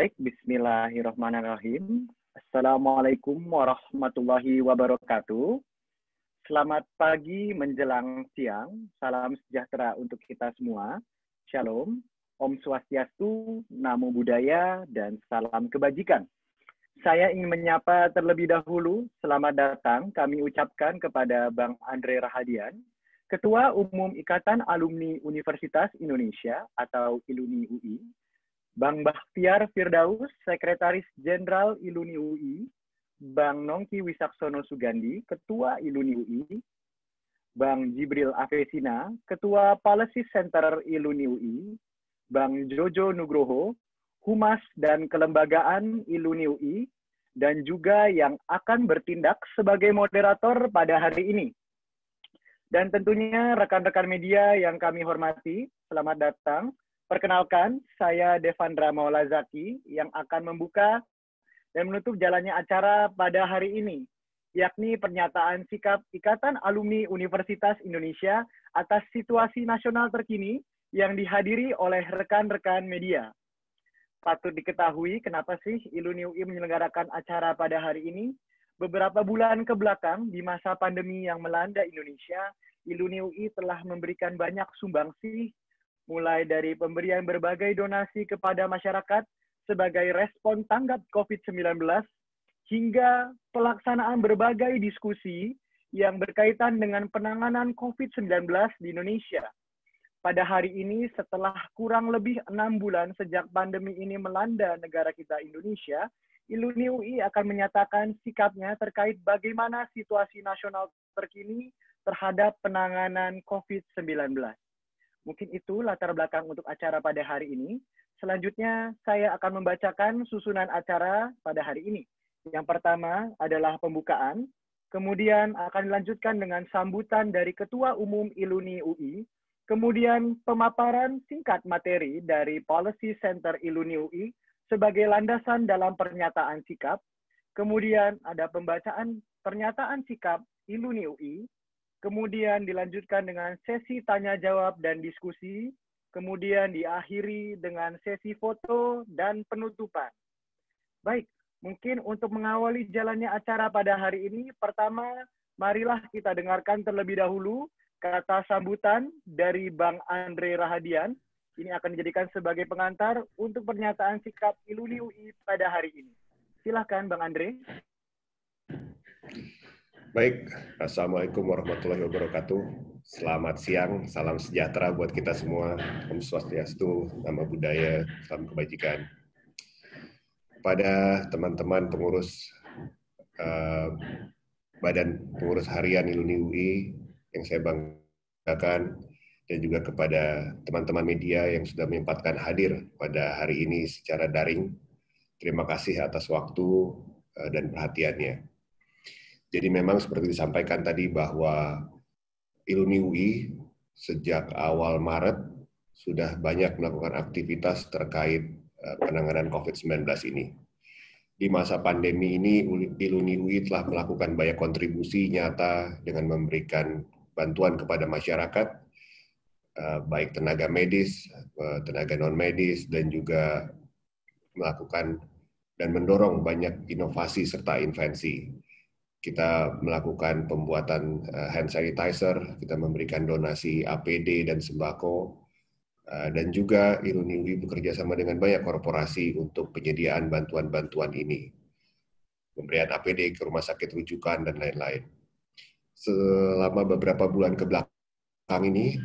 Baik, bismillahirrahmanirrahim. Assalamualaikum warahmatullahi wabarakatuh. Selamat pagi menjelang siang. Salam sejahtera untuk kita semua. Shalom, Om Swastiastu, Namo Buddhaya, dan salam kebajikan. Saya ingin menyapa terlebih dahulu, selamat datang kami ucapkan kepada Bang Andre Rahadian, Ketua Umum Ikatan Alumni Universitas Indonesia atau ILUNI UI, Bang Bahtiar Firdaus, Sekretaris Jenderal Iluni UI, Bang Nongki Wisaksono Sugandi, Ketua Iluni UI, Bang Jibril Afesina, Ketua Policy Center Iluni UI, Bang Jojo Nugroho, Humas dan Kelembagaan Iluni UI, dan juga yang akan bertindak sebagai moderator pada hari ini. Dan tentunya rekan-rekan media yang kami hormati, selamat datang. Perkenalkan, saya Devandra Maula yang akan membuka dan menutup jalannya acara pada hari ini, yakni pernyataan sikap Ikatan Alumni Universitas Indonesia atas situasi nasional terkini yang dihadiri oleh rekan-rekan media. Patut diketahui kenapa sih ILUNI UI menyelenggarakan acara pada hari ini? Beberapa bulan ke belakang di masa pandemi yang melanda Indonesia, ILUNI UI telah memberikan banyak sumbangsih mulai dari pemberian berbagai donasi kepada masyarakat sebagai respon tanggap COVID-19 hingga pelaksanaan berbagai diskusi yang berkaitan dengan penanganan COVID-19 di Indonesia. Pada hari ini, setelah kurang lebih enam bulan sejak pandemi ini melanda negara kita Indonesia, Iluni UI akan menyatakan sikapnya terkait bagaimana situasi nasional terkini terhadap penanganan COVID-19. Mungkin itu latar belakang untuk acara pada hari ini. Selanjutnya, saya akan membacakan susunan acara pada hari ini. Yang pertama adalah pembukaan, kemudian akan dilanjutkan dengan sambutan dari Ketua Umum Iluni UI, kemudian pemaparan singkat materi dari Policy Center Iluni UI sebagai landasan dalam pernyataan sikap, kemudian ada pembacaan pernyataan sikap Iluni UI, Kemudian dilanjutkan dengan sesi tanya jawab dan diskusi, kemudian diakhiri dengan sesi foto dan penutupan. Baik, mungkin untuk mengawali jalannya acara pada hari ini, pertama marilah kita dengarkan terlebih dahulu kata sambutan dari Bang Andre Rahadian. Ini akan dijadikan sebagai pengantar untuk pernyataan sikap Iluni UI pada hari ini. Silahkan Bang Andre. Baik, Assalamualaikum warahmatullahi wabarakatuh. Selamat siang, salam sejahtera buat kita semua. Om Swastiastu, nama budaya, salam kebajikan. Pada teman-teman pengurus eh, Badan Pengurus Harian Iluni UI yang saya banggakan, dan juga kepada teman-teman media yang sudah menyempatkan hadir pada hari ini secara daring. Terima kasih atas waktu eh, dan perhatiannya jadi memang seperti disampaikan tadi bahwa Iluni UI sejak awal Maret sudah banyak melakukan aktivitas terkait eh, penanganan COVID-19 ini. Di masa pandemi ini, Iluni UI telah melakukan banyak kontribusi nyata dengan memberikan bantuan kepada masyarakat, eh, baik tenaga medis, eh, tenaga non-medis, dan juga melakukan dan mendorong banyak inovasi serta invensi kita melakukan pembuatan eh, hand sanitizer, kita memberikan donasi APD dan sembako, eh, dan juga Iluniwi bekerja sama dengan banyak korporasi untuk penyediaan bantuan-bantuan ini, pemberian APD ke rumah sakit rujukan dan lain-lain. Selama beberapa bulan ke belakang ini,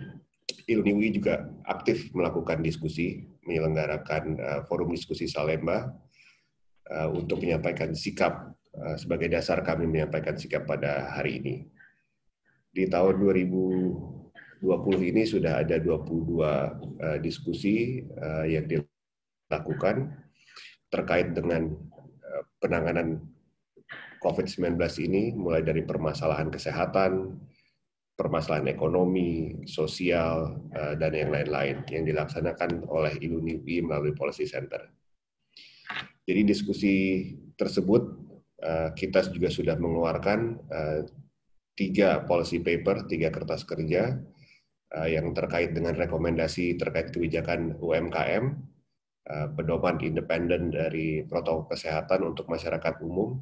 Iluniwi juga aktif melakukan diskusi, menyelenggarakan eh, forum diskusi Salemba untuk menyampaikan sikap Eh, sebagai dasar kami menyampaikan sikap pada hari ini. Di tahun 2020 ini sudah ada 22 eh, diskusi eh, yang dilakukan terkait dengan penanganan COVID-19 ini, mulai dari permasalahan kesehatan, permasalahan ekonomi, sosial, dan yang lain-lain yang dilaksanakan oleh IUNIPI melalui Policy Center. Jadi diskusi tersebut Eh, kita juga sudah mengeluarkan eh, tiga policy paper, tiga kertas kerja eh, yang terkait dengan rekomendasi terkait kebijakan UMKM, pedoman independen dari protokol kesehatan untuk masyarakat umum,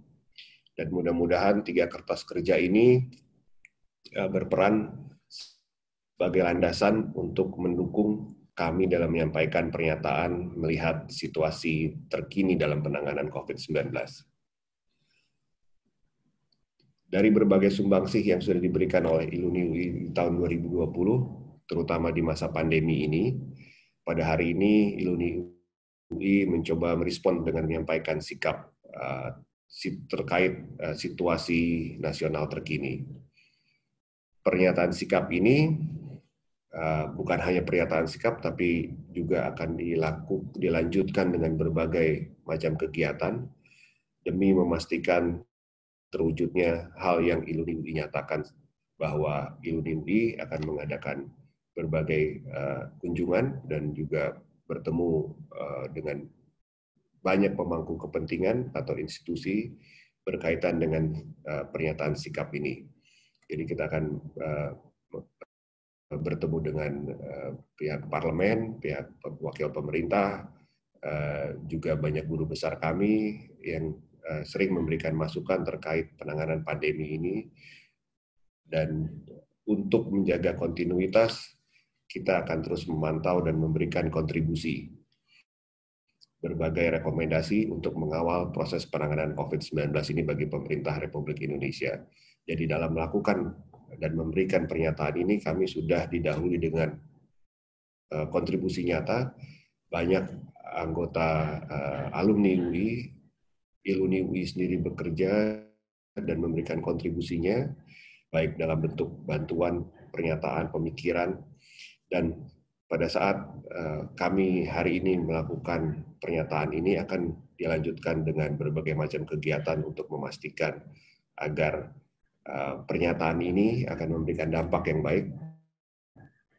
dan mudah-mudahan tiga kertas kerja ini berperan sebagai landasan untuk mendukung kami dalam menyampaikan pernyataan melihat situasi terkini dalam penanganan COVID-19 dari berbagai sumbangsih yang sudah diberikan oleh Iluni di tahun 2020, terutama di masa pandemi ini, pada hari ini Iluni UI mencoba merespon dengan menyampaikan sikap eh, terkait eh, situasi nasional terkini. Pernyataan sikap ini eh, bukan hanya pernyataan sikap, tapi juga akan dilaku, dilanjutkan dengan berbagai macam kegiatan demi memastikan terwujudnya hal yang Iluni dinyatakan bahwa Iluni akan mengadakan berbagai uh, kunjungan dan juga bertemu uh, dengan banyak pemangku kepentingan atau institusi berkaitan dengan uh, pernyataan sikap ini. Jadi kita akan uh, bertemu dengan uh, pihak parlemen, pihak wakil pemerintah, uh, juga banyak guru besar kami yang Eh, sering memberikan masukan terkait penanganan pandemi ini dan untuk menjaga kontinuitas kita akan terus memantau dan memberikan kontribusi berbagai rekomendasi untuk mengawal proses penanganan COVID-19 ini bagi pemerintah Republik Indonesia. Jadi dalam melakukan dan memberikan pernyataan ini kami sudah didahului dengan eh, kontribusi nyata banyak anggota eh, alumni UI Iluni UI sendiri bekerja dan memberikan kontribusinya, baik dalam bentuk bantuan, pernyataan, pemikiran, dan pada saat eh, kami hari ini melakukan pernyataan ini akan dilanjutkan dengan berbagai macam kegiatan untuk memastikan agar eh, pernyataan ini akan memberikan dampak yang baik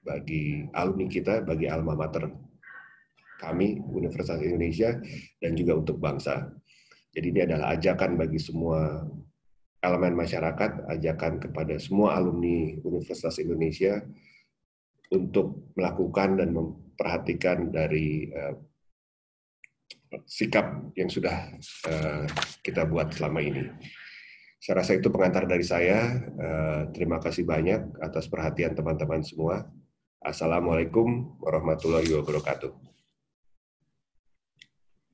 bagi alumni kita, bagi alma mater kami Universitas Indonesia dan juga untuk bangsa. Jadi ini adalah ajakan bagi semua elemen masyarakat, ajakan kepada semua alumni Universitas Indonesia untuk melakukan dan memperhatikan dari uh, sikap yang sudah uh, kita buat selama ini. Saya rasa itu pengantar dari saya. Uh, terima kasih banyak atas perhatian teman-teman semua. Assalamualaikum warahmatullahi wabarakatuh.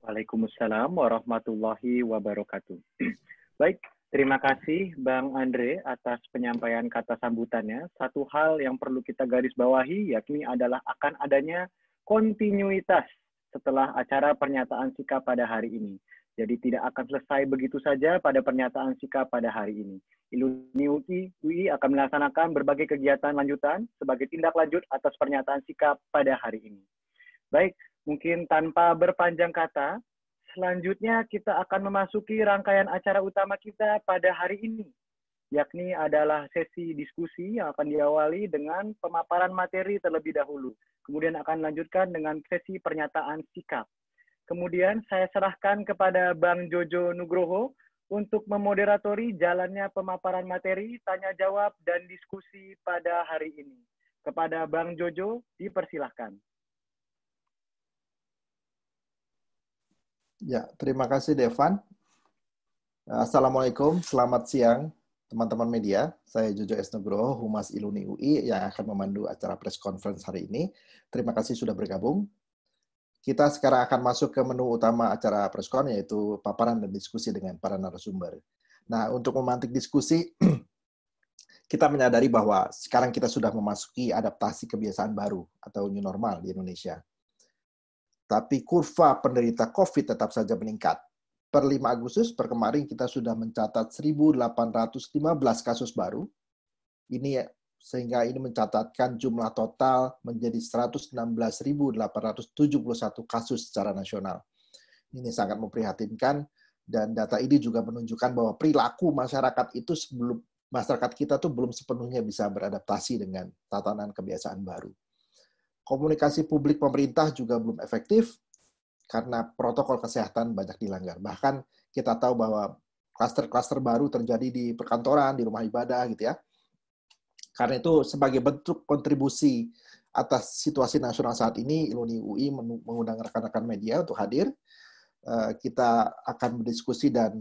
Waalaikumsalam warahmatullahi wabarakatuh. Baik, terima kasih Bang Andre atas penyampaian kata sambutannya. Satu hal yang perlu kita garis bawahi yakni adalah akan adanya kontinuitas setelah acara pernyataan sikap pada hari ini. Jadi tidak akan selesai begitu saja pada pernyataan sikap pada hari ini. Iluni UI, UI akan melaksanakan berbagai kegiatan lanjutan sebagai tindak lanjut atas pernyataan sikap pada hari ini. Baik, Mungkin tanpa berpanjang kata, selanjutnya kita akan memasuki rangkaian acara utama kita pada hari ini, yakni adalah sesi diskusi yang akan diawali dengan pemaparan materi terlebih dahulu. Kemudian akan lanjutkan dengan sesi pernyataan sikap. Kemudian saya serahkan kepada Bang Jojo Nugroho untuk memoderatori jalannya pemaparan materi, tanya jawab, dan diskusi pada hari ini. Kepada Bang Jojo, dipersilahkan. Ya, terima kasih Devan. Eh, Assalamualaikum, selamat siang teman-teman media. Saya Jojo S. Humas Iluni UI yang akan memandu acara press conference hari ini. Terima kasih sudah bergabung. Kita sekarang akan masuk ke menu utama acara press conference yaitu paparan dan diskusi dengan para narasumber. Nah, untuk memantik diskusi, kita menyadari bahwa sekarang kita sudah memasuki adaptasi kebiasaan baru atau new normal di Indonesia. Tapi kurva penderita COVID tetap saja meningkat. Per 5 Agustus per kemarin kita sudah mencatat 1.815 kasus baru. Ini ya, sehingga ini mencatatkan jumlah total menjadi 116.871 kasus secara nasional. Ini sangat memprihatinkan dan data ini juga menunjukkan bahwa perilaku masyarakat itu sebelum masyarakat kita tuh belum sepenuhnya bisa beradaptasi dengan tatanan kebiasaan baru komunikasi publik pemerintah juga belum efektif karena protokol kesehatan banyak dilanggar. Bahkan kita tahu bahwa kluster-kluster baru terjadi di perkantoran, di rumah ibadah gitu ya. Karena itu sebagai bentuk kontribusi atas situasi nasional saat ini, Iluni UI mengundang rekan-rekan media untuk hadir. Eh, kita akan berdiskusi dan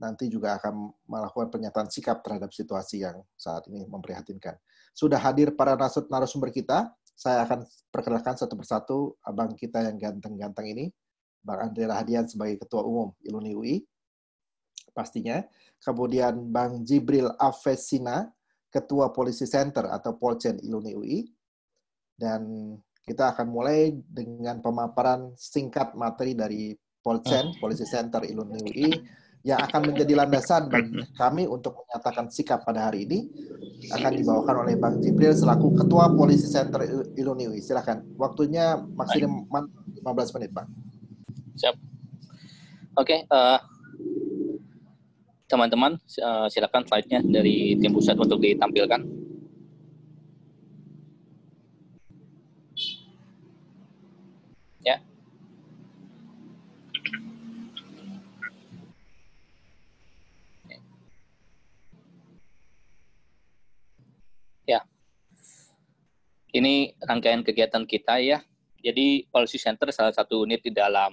nanti juga akan melakukan pernyataan sikap terhadap situasi yang saat ini memprihatinkan. Sudah hadir para narasumber kita, saya akan perkenalkan satu persatu abang kita yang ganteng-ganteng ini, Bang Andre Rahadian sebagai Ketua Umum Iluni UI, pastinya. Kemudian Bang Jibril Avesina, Ketua Policy Center atau Polcen Iluni UI. Dan kita akan mulai dengan pemaparan singkat materi dari Polcen, ah. Policy Center Iluni UI, yang akan menjadi landasan bagi kami untuk menyatakan sikap pada hari ini akan dibawakan oleh Bang Jibril selaku Ketua Polisi Center Iluniwi. Silakan. Waktunya maksimal 15 menit, Pak. Siap. Oke, okay, uh, eh, teman-teman uh, silakan slide-nya dari tim pusat untuk ditampilkan. ini rangkaian kegiatan kita ya. Jadi Policy Center salah satu unit di dalam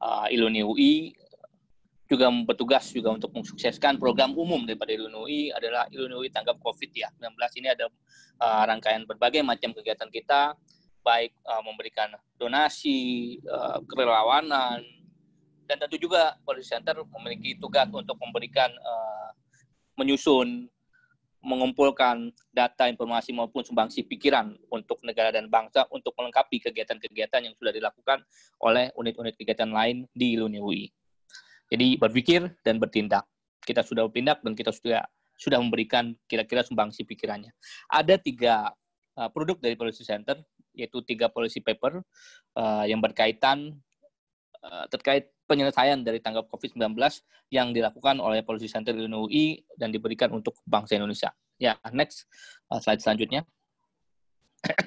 uh, Iluni UI juga bertugas juga untuk mensukseskan program umum daripada Iluni UI adalah Iluni UI tanggap COVID ya 19 ini ada uh, rangkaian berbagai macam kegiatan kita baik uh, memberikan donasi uh, kerelawanan dan tentu juga Policy Center memiliki tugas untuk memberikan uh, menyusun mengumpulkan data, informasi maupun sumbangsi pikiran untuk negara dan bangsa untuk melengkapi kegiatan-kegiatan yang sudah dilakukan oleh unit-unit kegiatan lain di Luni UI. Jadi berpikir dan bertindak. Kita sudah bertindak dan kita sudah sudah memberikan kira-kira sumbangsi pikirannya. Ada tiga uh, produk dari Policy Center, yaitu tiga policy paper uh, yang berkaitan uh, terkait penyelesaian dari tanggap COVID-19 yang dilakukan oleh Policy Center UI dan diberikan untuk bangsa Indonesia. Ya, next uh, slide selanjutnya.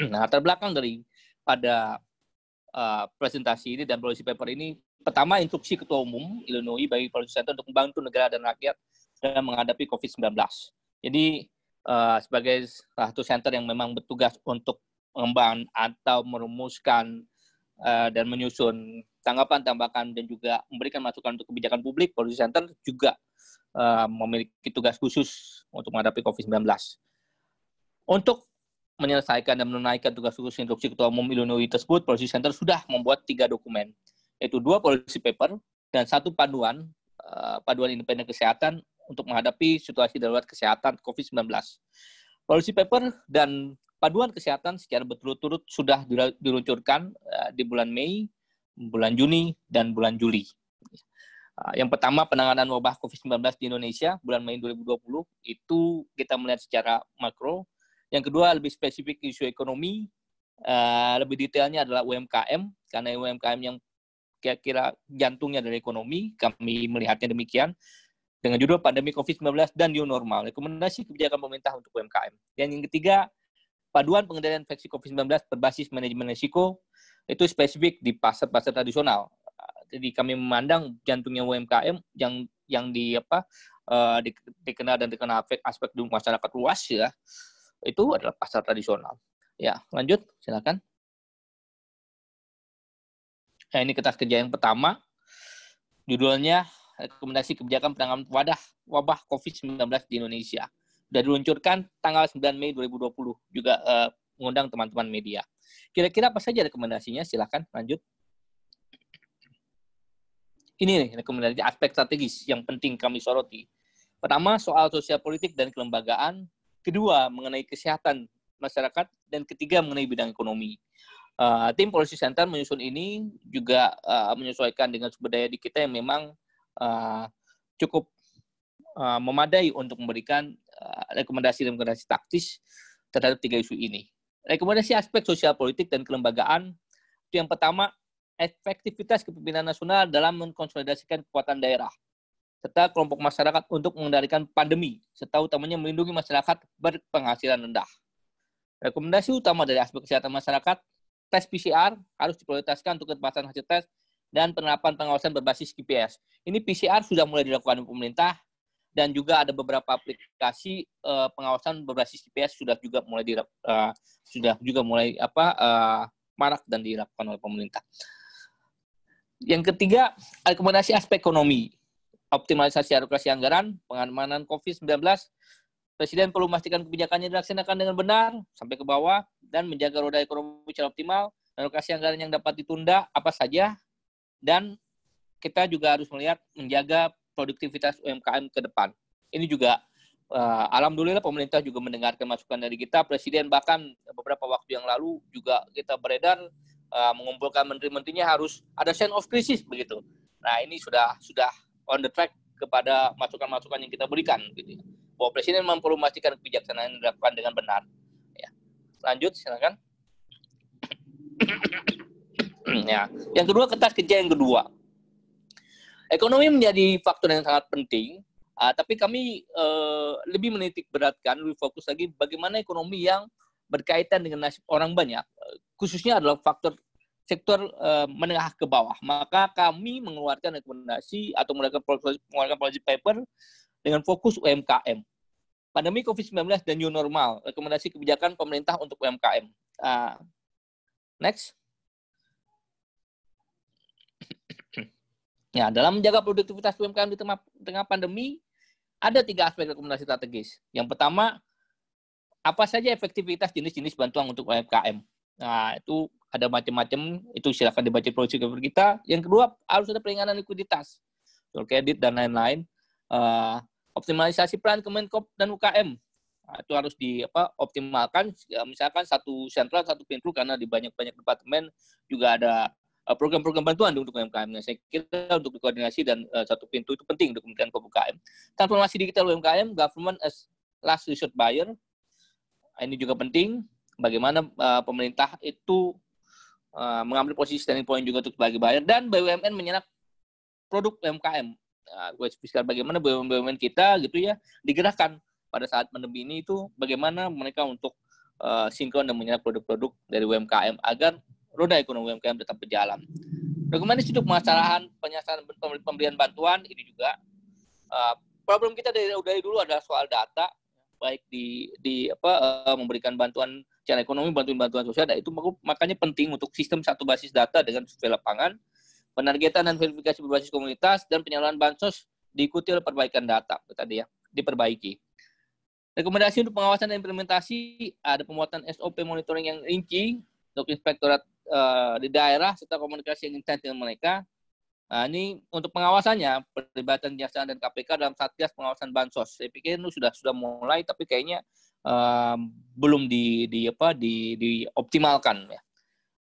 nah, terbelakang dari pada uh, presentasi ini dan policy paper ini, pertama instruksi Ketua Umum UI bagi Policy Center untuk membantu negara dan rakyat dalam menghadapi COVID-19. Jadi uh, sebagai satu center yang memang bertugas untuk mengembang atau merumuskan uh, dan menyusun tanggapan, tambahkan, dan juga memberikan masukan untuk kebijakan publik, Policy Center juga uh, memiliki tugas khusus untuk menghadapi COVID-19. Untuk menyelesaikan dan menunaikan tugas khusus instruksi Ketua Umum Illinois tersebut, Policy Center sudah membuat tiga dokumen, yaitu dua policy paper dan satu panduan, uh, panduan independen kesehatan untuk menghadapi situasi darurat kesehatan COVID-19. Policy paper dan panduan kesehatan secara berturut-turut sudah diluncurkan eh, di bulan Mei bulan Juni dan bulan Juli. Ah, yang pertama penanganan wabah COVID-19 di Indonesia bulan Mei 2020 itu kita melihat secara makro. Yang kedua lebih spesifik isu ekonomi, ah, lebih detailnya adalah UMKM karena UMKM yang kira-kira jantungnya dari ekonomi kami melihatnya demikian dengan judul pandemi COVID-19 dan new normal rekomendasi kebijakan pemerintah untuk UMKM. Dan yang ketiga paduan pengendalian infeksi COVID-19 berbasis manajemen risiko itu spesifik di pasar-pasar tradisional. Jadi kami memandang jantungnya UMKM yang yang di apa uh, di, dikenal dan dikenal aspek, aspek di masyarakat luas ya itu adalah pasar tradisional. Ya, lanjut silakan. Nah, ini kertas kerja yang pertama. Judulnya rekomendasi kebijakan penanganan wadah wabah COVID-19 di Indonesia. Sudah diluncurkan tanggal 9 Mei 2020 juga uh, mengundang teman-teman media. Kira-kira apa saja rekomendasinya? Silahkan lanjut. Ini nih rekomendasi aspek strategis yang penting kami soroti. Pertama, soal sosial politik dan kelembagaan. Kedua, mengenai kesehatan masyarakat. Dan ketiga, mengenai bidang ekonomi. Uh, tim Policy Center menyusun ini juga uh, menyesuaikan dengan sumber daya di kita yang memang uh, cukup uh, memadai untuk memberikan rekomendasi-rekomendasi uh, taktis terhadap tiga isu ini. Rekomendasi aspek sosial politik dan kelembagaan itu yang pertama efektivitas kepemimpinan nasional dalam mengkonsolidasikan kekuatan daerah serta kelompok masyarakat untuk mengendalikan pandemi serta utamanya melindungi masyarakat berpenghasilan rendah. Rekomendasi utama dari aspek kesehatan masyarakat, tes PCR harus diprioritaskan untuk ketepasan hasil tes dan penerapan pengawasan berbasis GPS. Ini PCR sudah mulai dilakukan pemerintah, dan juga ada beberapa aplikasi uh, pengawasan berbasis GPS sudah juga mulai di uh, eh, sudah juga mulai apa uh, marak dan dilakukan oleh pemerintah. Yang ketiga, rekomendasi aspek ekonomi, optimalisasi alokasi anggaran, pengamanan COVID-19, Presiden perlu memastikan kebijakannya dilaksanakan dengan benar sampai ke bawah dan menjaga roda ekonomi secara optimal, alokasi anggaran yang dapat ditunda apa saja dan kita juga harus melihat menjaga produktivitas UMKM ke depan. Ini juga uh, alhamdulillah pemerintah juga mendengarkan masukan dari kita. Presiden bahkan beberapa waktu yang lalu juga kita beredar uh, mengumpulkan menteri-menterinya harus ada sense of crisis begitu. Nah ini sudah sudah on the track kepada masukan-masukan yang kita berikan gitu. Ya. Bahwa presiden mampu memastikan kebijaksanaan yang dilakukan dengan benar. Ya. Lanjut silakan. ya. Yang kedua kertas kerja yang kedua. Ekonomi menjadi faktor yang sangat penting, uh, tapi kami uh, lebih menitik beratkan, lebih fokus lagi bagaimana ekonomi yang berkaitan dengan nasib orang banyak, khususnya adalah faktor sektor uh, menengah ke bawah. Maka kami mengeluarkan rekomendasi atau mengeluarkan policy mengeluarkan policy paper dengan fokus UMKM. Pandemi COVID-19 dan new normal, rekomendasi kebijakan pemerintah untuk UMKM. Uh, ah, next. Ya, dalam menjaga produktivitas UMKM di tengah, pandemi, ada tiga aspek rekomendasi strategis. Yang pertama, apa saja efektivitas jenis-jenis bantuan untuk UMKM. Nah, itu ada macam-macam, itu silakan dibaca produksi kita. Yang kedua, harus ada peringatan likuiditas, kredit, dan lain-lain. Uh, optimalisasi peran Kemenkop dan UKM nah, itu harus dioptimalkan, ya, misalkan satu sentral satu pintu karena di banyak banyak departemen juga ada Eh, program-program bantuan untuk UMKM. saya kira untuk koordinasi dan uh, satu pintu itu penting untuk Kementerian UMKM. Transformasi digital UMKM, government as last resort buyer, eh, ini juga penting. Bagaimana uh, pemerintah itu uh, mengambil posisi standing point juga untuk sebagai buyer dan BUMN menyerap produk UMKM. Uh, fiskal bagaimana BUMN kita gitu ya digerakkan pada saat pandemi ini itu bagaimana mereka untuk uh, sinkron dan menyerap produk-produk dari UMKM agar roda ekonomi UMKM tetap berjalan. Rekomendasi untuk masyarakat, penyelesaian pemberian bantuan, ini juga. Uh, problem kita dari, dari dulu adalah soal data, baik di, di apa uh, memberikan bantuan secara ekonomi, bantuan-bantuan sosial, dan itu makanya penting untuk sistem satu basis data dengan survei lapangan, penargetan dan verifikasi berbasis komunitas, dan penyaluran bansos diikuti oleh perbaikan data, tadi ya, diperbaiki. Rekomendasi untuk pengawasan dan implementasi ada pemuatan SOP monitoring yang rinci untuk Inspektorat Eh, di daerah serta komunikasi yang intens dengan mereka. Nah, ini untuk pengawasannya perlibatan Kejaksaan dan KPK dalam Satgas pengawasan bansos. Saya pikir itu sudah sudah mulai tapi kayaknya uh, belum di di apa di dioptimalkan ya.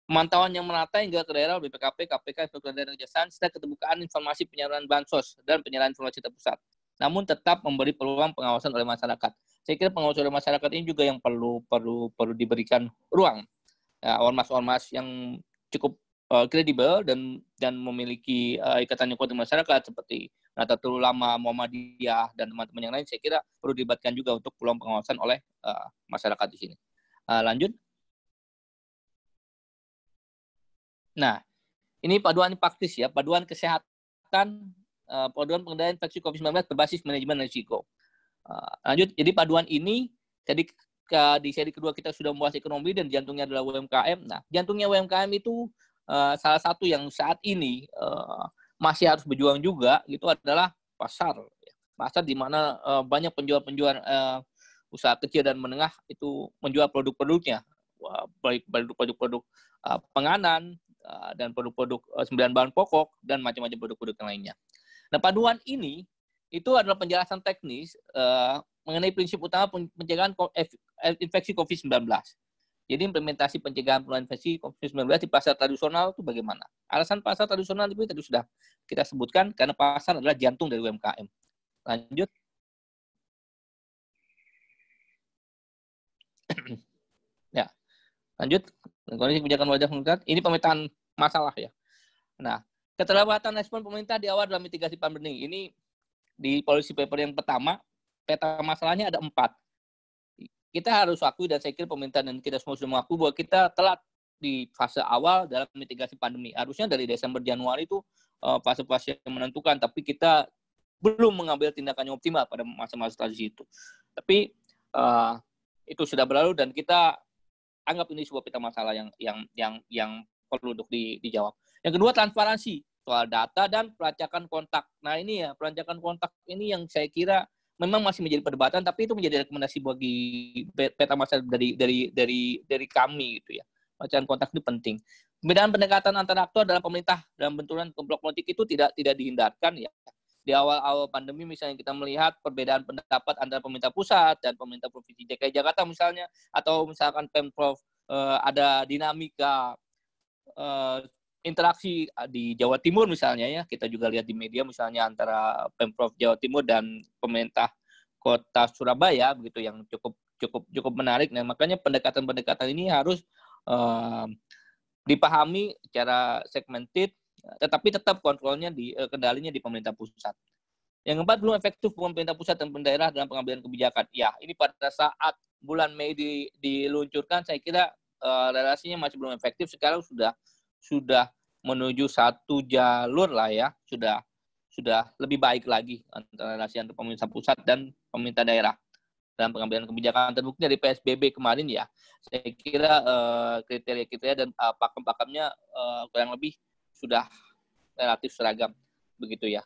Pemantauan yang merata hingga ke daerah BPKP, KPK, Inspektorat Daerah Kejaksaan serta keterbukaan informasi penyaluran bansos dan penyaluran informasi terpusat. Namun tetap memberi peluang pengawasan oleh masyarakat. Saya kira pengawasan oleh masyarakat ini juga yang perlu perlu perlu diberikan ruang ya, ormas-ormas yang cukup eh, kredibel uh, dan dan memiliki uh, ikatan yang kuat di masyarakat seperti Nahdlatul Ulama, Muhammadiyah dan teman-teman yang lain saya kira perlu dilibatkan juga untuk peluang pengawasan oleh uh, masyarakat di sini. Uh, lanjut. Nah, ini paduan praktis ya, paduan kesehatan, uh, paduan pengendalian infeksi COVID-19 berbasis manajemen risiko. Uh, lanjut, jadi paduan ini jadi ketika di seri kedua kita sudah membahas ekonomi dan jantungnya adalah UMKM. Nah, jantungnya UMKM itu uh, salah satu yang saat ini uh, masih harus berjuang juga itu adalah pasar. Pasar di mana uh, banyak penjual-penjual uh, usaha kecil dan menengah itu menjual produk-produknya, baik produk-produk uh, penganan uh, dan produk-produk uh, sembilan bahan pokok dan macam-macam produk-produk yang lainnya. Nah, paduan ini itu adalah penjelasan teknis uh, mengenai prinsip utama pencegahan Eh, infeksi COVID-19. Jadi implementasi pencegahan penularan infeksi COVID-19 di pasar tradisional itu bagaimana? Alasan pasar tradisional itu tadi sudah kita sebutkan karena pasar adalah jantung dari UMKM. Lanjut. ya. Lanjut. Kondisi kebijakan wajah meningkat. Ini pemetaan masalah ya. Nah, keterlambatan respon pemerintah di awal dalam mitigasi pandemi. Ini di policy paper yang pertama, peta masalahnya ada empat kita harus akui dan saya kira pemerintah dan kita semua sudah mengakui bahwa kita telat di fase awal dalam mitigasi pandemi. Harusnya dari Desember Januari itu eh, fase-fase yang menentukan, tapi kita belum mengambil tindakan yang optimal pada masa-masa transisi itu. Tapi uh, itu sudah berlalu dan kita anggap ini sebuah pita masalah yang yang yang yang perlu untuk di, dijawab. Yang kedua transparansi soal data dan pelacakan kontak. Nah ini ya pelacakan kontak ini yang saya kira memang masih menjadi perdebatan tapi itu menjadi rekomendasi bagi peta masyarakat dari dari dari dari kami gitu ya macam kontak itu penting perbedaan pendekatan antara aktor dalam pemerintah dalam benturan kelompok politik itu tidak tidak dihindarkan ya di awal-awal pandemi misalnya kita melihat perbedaan pendapat antara pemerintah pusat dan pemerintah provinsi DKI Jakarta misalnya atau misalkan pemprov eh, ada dinamika eh, interaksi ah, di Jawa Timur misalnya ya kita juga lihat di media misalnya antara pemprov Jawa Timur dan pemerintah kota Surabaya begitu yang cukup cukup cukup menarik nah, makanya pendekatan-pendekatan ini harus uh, dipahami secara segmented tetapi tetap kontrolnya di uh, kendalinya di pemerintah pusat. Yang keempat belum efektif pemerintah pusat dan pemerintah daerah dalam pengambilan kebijakan. Ya, ini pada saat bulan Mei di, diluncurkan saya kira uh, relasinya masih belum efektif sekarang sudah sudah menuju satu jalur lah ya, sudah sudah lebih baik lagi antara relasi antara pemerintah pusat dan pemerintah daerah dalam pengambilan kebijakan terbukti dari PSBB kemarin ya. Saya kira kriteria eh, kriteria-kriteria dan uh, pakem-pakemnya uh, kurang lebih sudah relatif seragam begitu ya.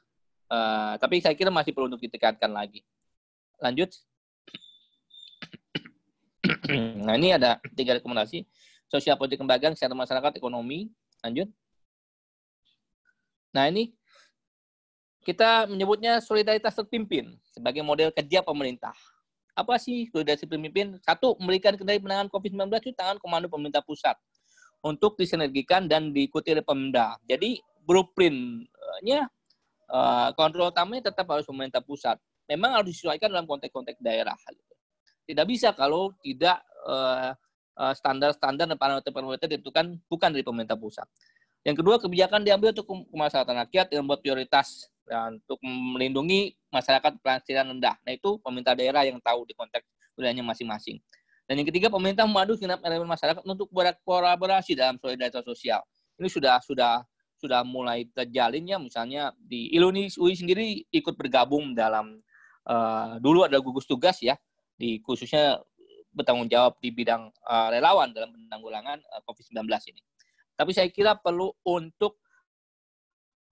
Uh, tapi saya kira masih perlu untuk ditekankan lagi. Lanjut. nah ini ada tiga rekomendasi. Sosial politik kelembagaan, kesehatan masyarakat, ekonomi, Lanjut. Nah, ini kita menyebutnya solidaritas terpimpin sebagai model kerja pemerintah. Apa sih solidaritas terpimpin? Satu, memberikan kendali penanganan COVID-19 di tangan komando pemerintah pusat untuk disinergikan dan diikuti oleh Pemda. Jadi blueprintnya eh, kontrol utamanya tetap harus pemerintah pusat. Memang harus disesuaikan dalam konteks-konteks daerah. Tidak bisa kalau tidak eh, standar-standar eh, dan parameter-parameter ditentukan bukan dari pemerintah pusat. Yang kedua, kebijakan diambil untuk kemaslahatan rakyat yang membuat prioritas dan ya, untuk melindungi masyarakat penghasilan rendah. Nah, itu pemerintah daerah yang tahu di konteks wilayahnya masing-masing. Dan yang ketiga, pemerintah mengadu kinerja elemen masyarakat untuk berkolaborasi dalam solidaritas sosial. Ini sudah sudah sudah mulai terjalinnya misalnya di Iluni UI sendiri ikut bergabung dalam uh, dulu ada gugus tugas ya di khususnya bertanggung jawab di bidang uh, relawan dalam penanggulangan uh, eh, COVID-19 ini. Tapi saya kira perlu untuk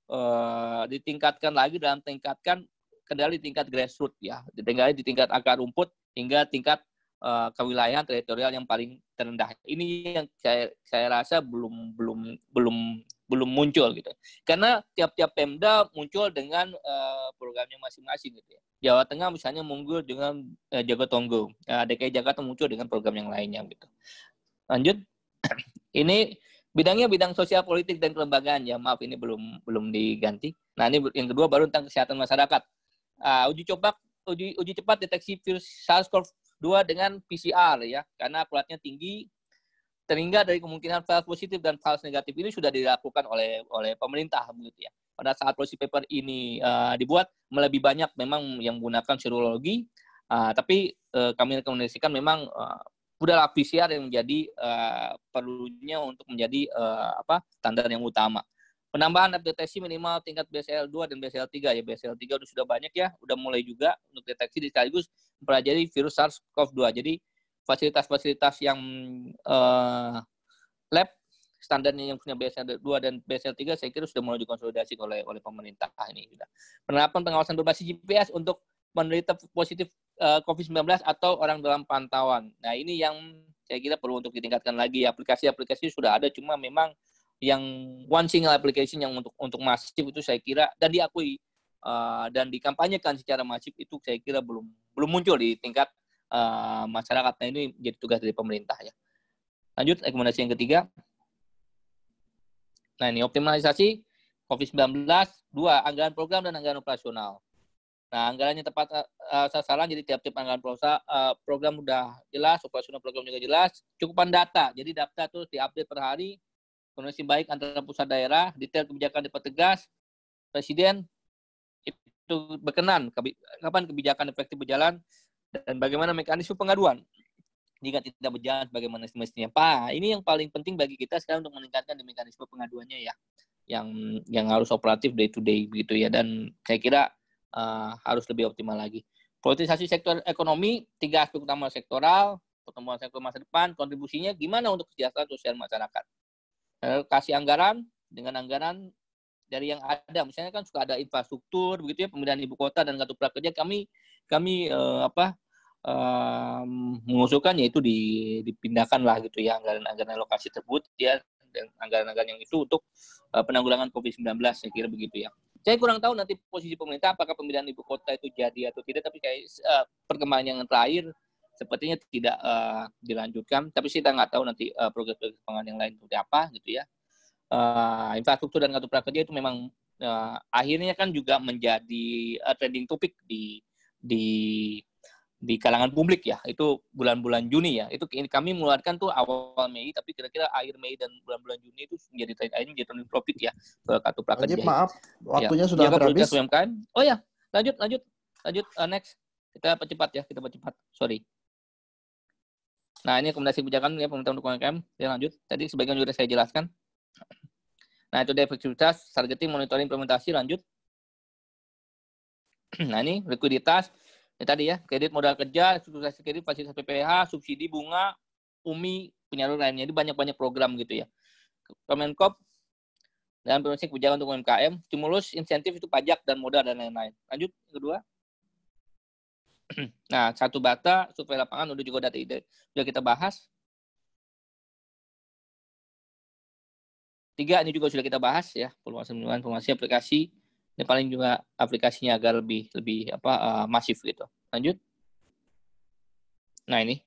uh, ditingkatkan lagi dalam tingkatkan kendali tingkat grassroots ya, kendali di tingkat akar rumput hingga tingkat Eh, kewilayahan teritorial yang paling terendah. Ini yang saya saya rasa belum belum belum belum muncul gitu. Karena tiap-tiap Pemda muncul dengan uh, programnya masing-masing gitu ya. Jawa Tengah misalnya muncul dengan uh, eh, Jago Tonggo, uh, nah, DKI Jakarta muncul dengan program yang lainnya gitu. Lanjut. ini bidangnya bidang sosial politik dan kelembagaan ya. Maaf ini belum belum diganti. Nah, ini yang kedua baru tentang kesehatan masyarakat. Uh, uji coba uji, uji cepat deteksi virus SARS-CoV Dua dengan PCR ya, karena akuratnya tinggi terhingga dari kemungkinan false positif dan false negatif ini sudah dilakukan oleh oleh pemerintah begitu ya. Pada saat policy paper ini uh, dibuat lebih banyak memang yang menggunakan serologi uh, tapi uh, kami rekomendasikan memang uh, udahlah PCR yang menjadi uh, perlunya untuk menjadi uh, apa standar yang utama. Penambahan deteksi minimal tingkat BCL2 dan BCL3 ya. BCL3 udah sudah banyak ya, udah mulai juga untuk deteksi sekaligus mempelajari virus SARS-CoV-2. Jadi fasilitas-fasilitas yang uh, lab standarnya yang punya bcl 2 dan bcl 3 saya kira sudah mulai dikonsolidasi oleh oleh pemerintah ini sudah. Penerapan pengawasan berbasis GPS untuk penderita positif uh, eh, COVID-19 atau orang dalam pantauan. Nah, ini yang saya kira perlu untuk ditingkatkan lagi. Aplikasi-aplikasi sudah ada cuma memang yang one single application yang untuk untuk masif itu saya kira dan diakui uh, dan dikampanyekan secara masif itu saya kira belum belum muncul di tingkat uh, masyarakat. Nah ini jadi tugas dari pemerintah ya. Lanjut rekomendasi yang ketiga. Nah ini optimalisasi COVID-19, dua anggaran program dan anggaran operasional. Nah, anggarannya tepat uh, sasaran, jadi tiap-tiap anggaran prosa, uh, program sudah jelas, operasional program juga jelas, cukupan data, jadi data terus diupdate per hari, koordinasi baik antara pusat daerah, detail kebijakan dapat tegas. presiden itu berkenan kapan kebijakan efektif berjalan dan bagaimana mekanisme pengaduan jika tidak berjalan bagaimana semestinya. Pak, ini yang paling penting bagi kita sekarang untuk meningkatkan di mekanisme pengaduannya ya yang yang harus operatif day to day gitu ya dan saya kira uh, harus lebih optimal lagi. Politisasi sektor ekonomi, tiga aspek utama sektoral, pertemuan sektor masa depan, kontribusinya gimana untuk kesejahteraan sosial masyarakat. Eh, kasih anggaran dengan anggaran dari yang ada. Misalnya kan suka ada infrastruktur begitu ya pemindahan ibu kota dan kartu prakerja kami kami eh, apa eh, mengusulkan yaitu dipindahkan lah gitu ya anggaran-anggaran lokasi tersebut ya dan anggaran-anggaran yang itu untuk uh, penanggulangan COVID-19 saya kira begitu ya. Saya kurang tahu nanti posisi pemerintah apakah pemindahan ibu kota itu jadi atau tidak tapi kayak eh, perkembangan yang terakhir sepertinya tidak uh, dilanjutkan. Tapi kita nggak tahu nanti uh, eh, progres-progres pengembangan yang lain seperti apa gitu ya. Uh, infrastruktur dan kartu prakerja itu memang uh, akhirnya kan juga menjadi uh, trending topik di di di kalangan publik ya itu bulan-bulan Juni ya itu kami mengeluarkan tuh awal Mei tapi kira-kira akhir Mei dan bulan-bulan Juni itu menjadi trend akhirnya menjadi trending topik ya ke kartu prakerja. maaf ya. waktunya ya. sudah iya, habis. Kan? Oh ya lanjut lanjut lanjut uh, next kita percepat ya kita percepat sorry. Nah, ini rekomendasi kebijakan ya pemerintah untuk UMKM. Saya lanjut. Tadi sebagian sudah saya jelaskan. Nah, itu dia efektivitas, targeting, monitoring, implementasi, lanjut. nah, ini likuiditas. Ini ya, tadi ya, kredit modal kerja, strukturasi kredit, fasilitas PPH, subsidi bunga, UMI, penyaluran lainnya. ini banyak-banyak program gitu ya. Kemenkop dan promosi kebijakan untuk UMKM, stimulus, insentif itu pajak dan modal dan lain-lain. Lanjut kedua. nah, satu bata, survei lapangan udah juga data ide, udah kita bahas. Tiga, ini juga sudah kita bahas ya, peluang informasi aplikasi. Ini paling juga aplikasinya agar lebih lebih apa uh, masif gitu. Lanjut. Nah ini,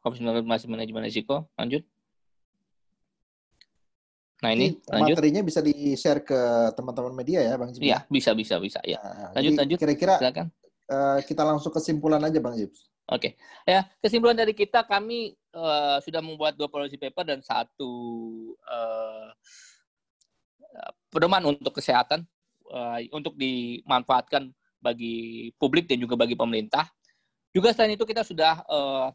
komisioner masih manajemen risiko. Lanjut. Nah ini lanjut. materinya bisa di share ke teman-teman media ya, Bang Jimmy. Iya, bisa bisa bisa ya. Lanjut jadi, lanjut. Kira-kira Eh, kita langsung kesimpulan aja Bang Yus. Oke. Okay. Ya, kesimpulan dari kita kami uh, sudah membuat dua policy paper dan satu uh, pedoman untuk kesehatan uh, untuk dimanfaatkan bagi publik dan juga bagi pemerintah. Juga selain itu kita sudah uh,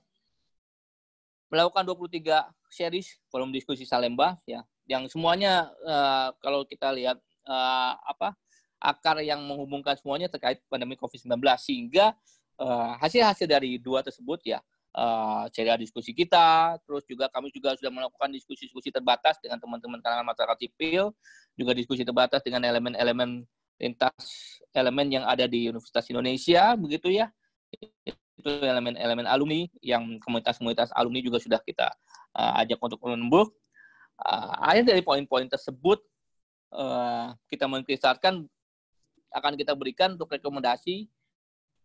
melakukan 23 series forum diskusi Salemba ya yang semuanya uh, kalau kita lihat uh, apa akar yang menghubungkan semuanya terkait pandemi COVID-19 sehingga eh, hasil-hasil uh, dari dua tersebut ya uh, eh, serial diskusi kita, terus juga kami juga sudah melakukan diskusi-diskusi terbatas dengan teman-teman kalangan masyarakat sipil, juga diskusi terbatas dengan elemen-elemen lintas elemen yang ada di Universitas Indonesia, begitu ya. Itu elemen-elemen alumni yang komunitas-komunitas alumni juga sudah kita uh, ajak untuk menembus. Uh, akhir dari poin-poin tersebut uh, kita mengkristalkan akan kita berikan untuk rekomendasi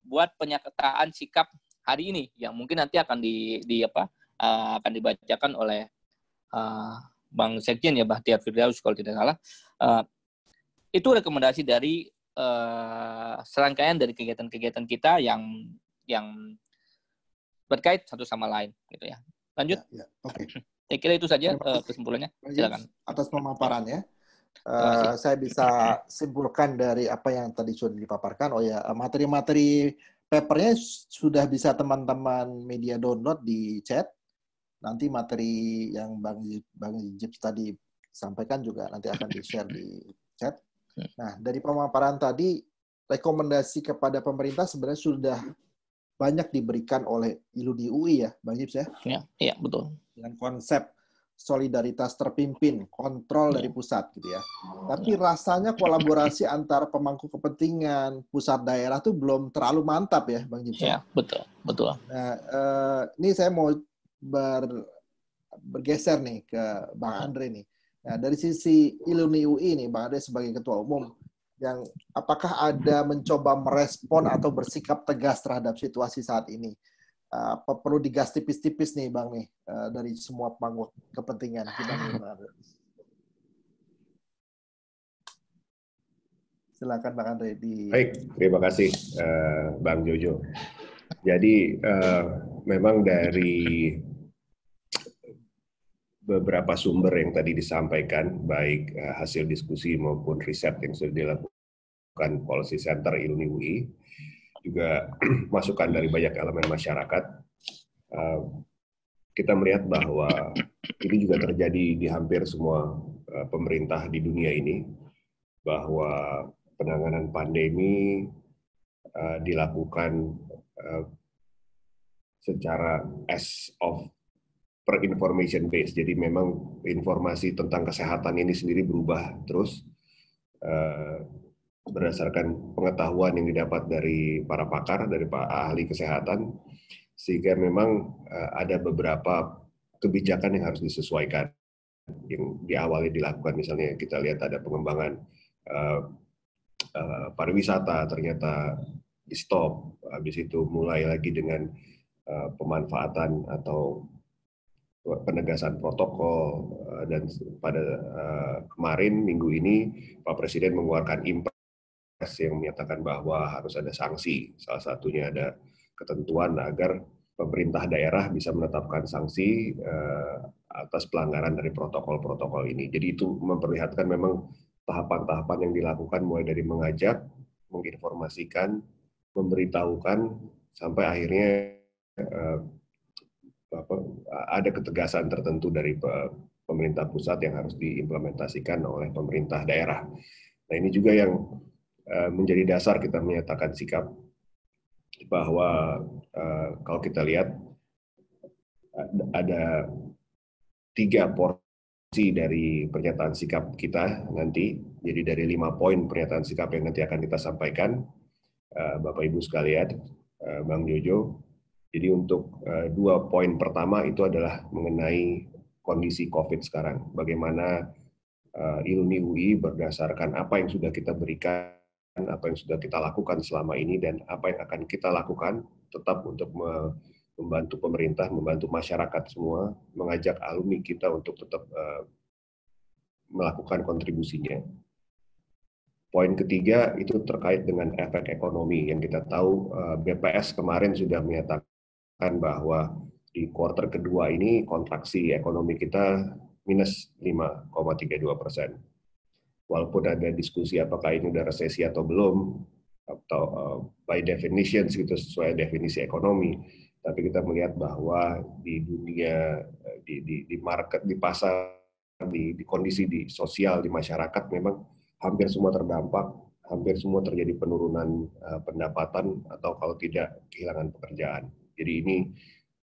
buat penyataan sikap hari ini yang mungkin nanti akan di, di apa uh, akan dibacakan oleh uh, Bang Sekjen ya Bahtiar Firdaus kalau tidak salah. Uh, itu rekomendasi dari uh, serangkaian dari kegiatan-kegiatan kita yang yang berkait satu sama lain gitu ya. Lanjut. Ya, ya. Oke. Okay. Saya kira itu saja kesimpulannya. Silakan. Atas ya. Uh, saya bisa simpulkan dari apa yang tadi sudah dipaparkan. Oh ya, eh, materi-materi papernya sudah bisa teman-teman media download di chat. Nanti materi yang Bang Bang Jips tadi sampaikan juga nanti akan di-share di chat. Nah, dari pemaparan tadi rekomendasi kepada pemerintah sebenarnya sudah banyak diberikan oleh ILU di UI ya, Bang Jips ya. ya iya, ya, betul. Dengan konsep solidaritas terpimpin, kontrol dari iya. pusat gitu ya. Oh, Tapi iya. rasanya kolaborasi antara pemangku kepentingan pusat daerah tuh belum terlalu mantap ya, Bang Jimson. Ya, betul, betul. Nah, eh, ini saya mau ber, bergeser nih ke Bang iya. Andre nih. Nah, dari sisi ilmu UI nih, Bang Andre sebagai ketua umum yang apakah ada mencoba merespon atau bersikap tegas terhadap situasi saat ini? apa perlu digas tipis-tipis nih bang nih eh, dari semua panggung kepentingan kita Silakan bang Andre di. Baik, terima kasih eh, bang Jojo. Jadi eh, memang dari beberapa sumber yang tadi disampaikan baik hasil diskusi maupun riset yang sudah dilakukan Policy Center Iluni UI juga masukan dari banyak elemen masyarakat. Eh, kita melihat bahwa ini juga terjadi di hampir semua eh, pemerintah di dunia ini, bahwa penanganan pandemi eh, dilakukan secara as of per information base. Jadi memang informasi tentang kesehatan ini sendiri berubah terus berdasarkan pengetahuan yang didapat dari para pakar, dari para ahli kesehatan, sehingga memang eh, ada beberapa kebijakan yang harus disesuaikan. Yang di awalnya dilakukan misalnya kita lihat ada pengembangan uh, uh, pariwisata ternyata di stop, habis itu mulai lagi dengan uh, pemanfaatan atau penegasan protokol dan pada kemarin minggu ini Pak Presiden mengeluarkan impact yang menyatakan bahwa harus ada sanksi. Salah satunya ada ketentuan agar pemerintah daerah bisa menetapkan sanksi eh, atas pelanggaran dari protokol-protokol ini. Jadi itu memperlihatkan memang tahapan-tahapan yang dilakukan mulai dari mengajak, menginformasikan, memberitahukan sampai akhirnya eh, ada ketegasan tertentu dari pemerintah pusat yang harus diimplementasikan oleh pemerintah daerah. Nah ini juga yang Eh, menjadi dasar kita menyatakan sikap bahwa eh, kalau kita lihat ada tiga porsi dari pernyataan sikap kita nanti. Jadi dari lima poin pernyataan sikap yang nanti akan kita sampaikan, eh, Bapak Ibu sekalian, Bang Jojo. Jadi untuk dua poin pertama itu adalah mengenai kondisi COVID sekarang. Bagaimana ilmu UI berdasarkan apa yang sudah kita berikan apa yang sudah kita lakukan selama ini dan apa yang akan kita lakukan tetap untuk membantu pemerintah, membantu masyarakat semua, mengajak alumni kita untuk tetap eh, melakukan kontribusinya. Poin ketiga itu terkait dengan efek ekonomi yang kita tahu eh, BPS kemarin sudah menyatakan bahwa di kuartal kedua ini kontraksi ekonomi kita minus 5,32 persen walaupun ada diskusi apakah ini udah resesi atau belum atau uh, by definition gitu sesuai definisi ekonomi tapi kita melihat bahwa di dunia eh, di di, di market di pasar di, di kondisi di sosial di masyarakat memang hampir semua terdampak hampir semua terjadi penurunan uh, pendapatan atau kalau tidak kehilangan pekerjaan jadi ini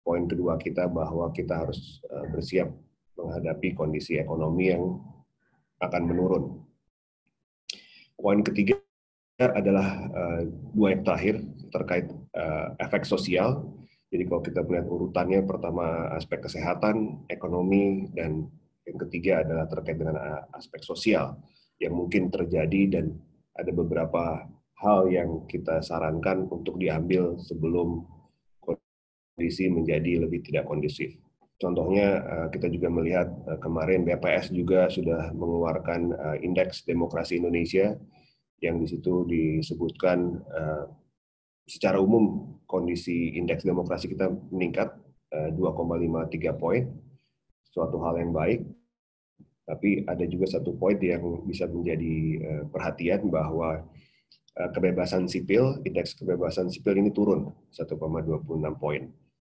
poin kedua kita bahwa kita harus uh, bersiap menghadapi kondisi ekonomi yang akan menurun Poin ketiga adalah uh, dua yang terakhir terkait uh, efek sosial. Jadi kalau kita melihat urutannya, pertama aspek kesehatan, ekonomi, dan yang ketiga adalah terkait dengan eh, aspek sosial yang mungkin terjadi dan ada beberapa hal yang kita sarankan untuk diambil sebelum kondisi menjadi lebih tidak kondusif. Contohnya eh, kita juga melihat eh, kemarin BPS juga sudah mengeluarkan eh, indeks demokrasi Indonesia yang di situ disebutkan secara umum kondisi indeks demokrasi kita meningkat 2,53 poin, suatu hal yang baik. Tapi ada juga satu poin yang bisa menjadi perhatian bahwa kebebasan sipil, indeks kebebasan sipil ini turun 1,26 poin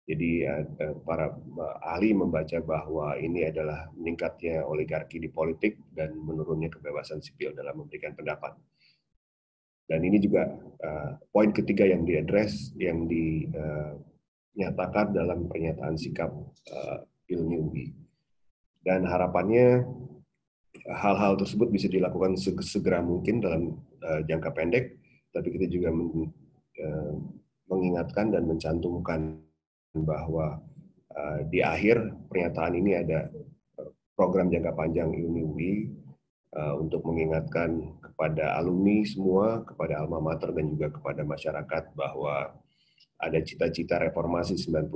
jadi eh, eh, para eh, ahli membaca bahwa ini adalah meningkatnya oligarki di politik dan menurunnya kebebasan sipil dalam memberikan pendapat. Dan ini juga poin ketiga yang diadres, yang dinyatakan dalam pernyataan sikap uh, Dan harapannya hal-hal tersebut bisa dilakukan segera mungkin dalam jangka pendek, tapi kita juga mengingatkan dan mencantumkan bahwa eh, di akhir pernyataan ini ada eh, program jangka panjang UNIWI uh, eh, untuk mengingatkan kepada alumni semua, kepada alma mater dan juga kepada masyarakat bahwa ada cita-cita reformasi 98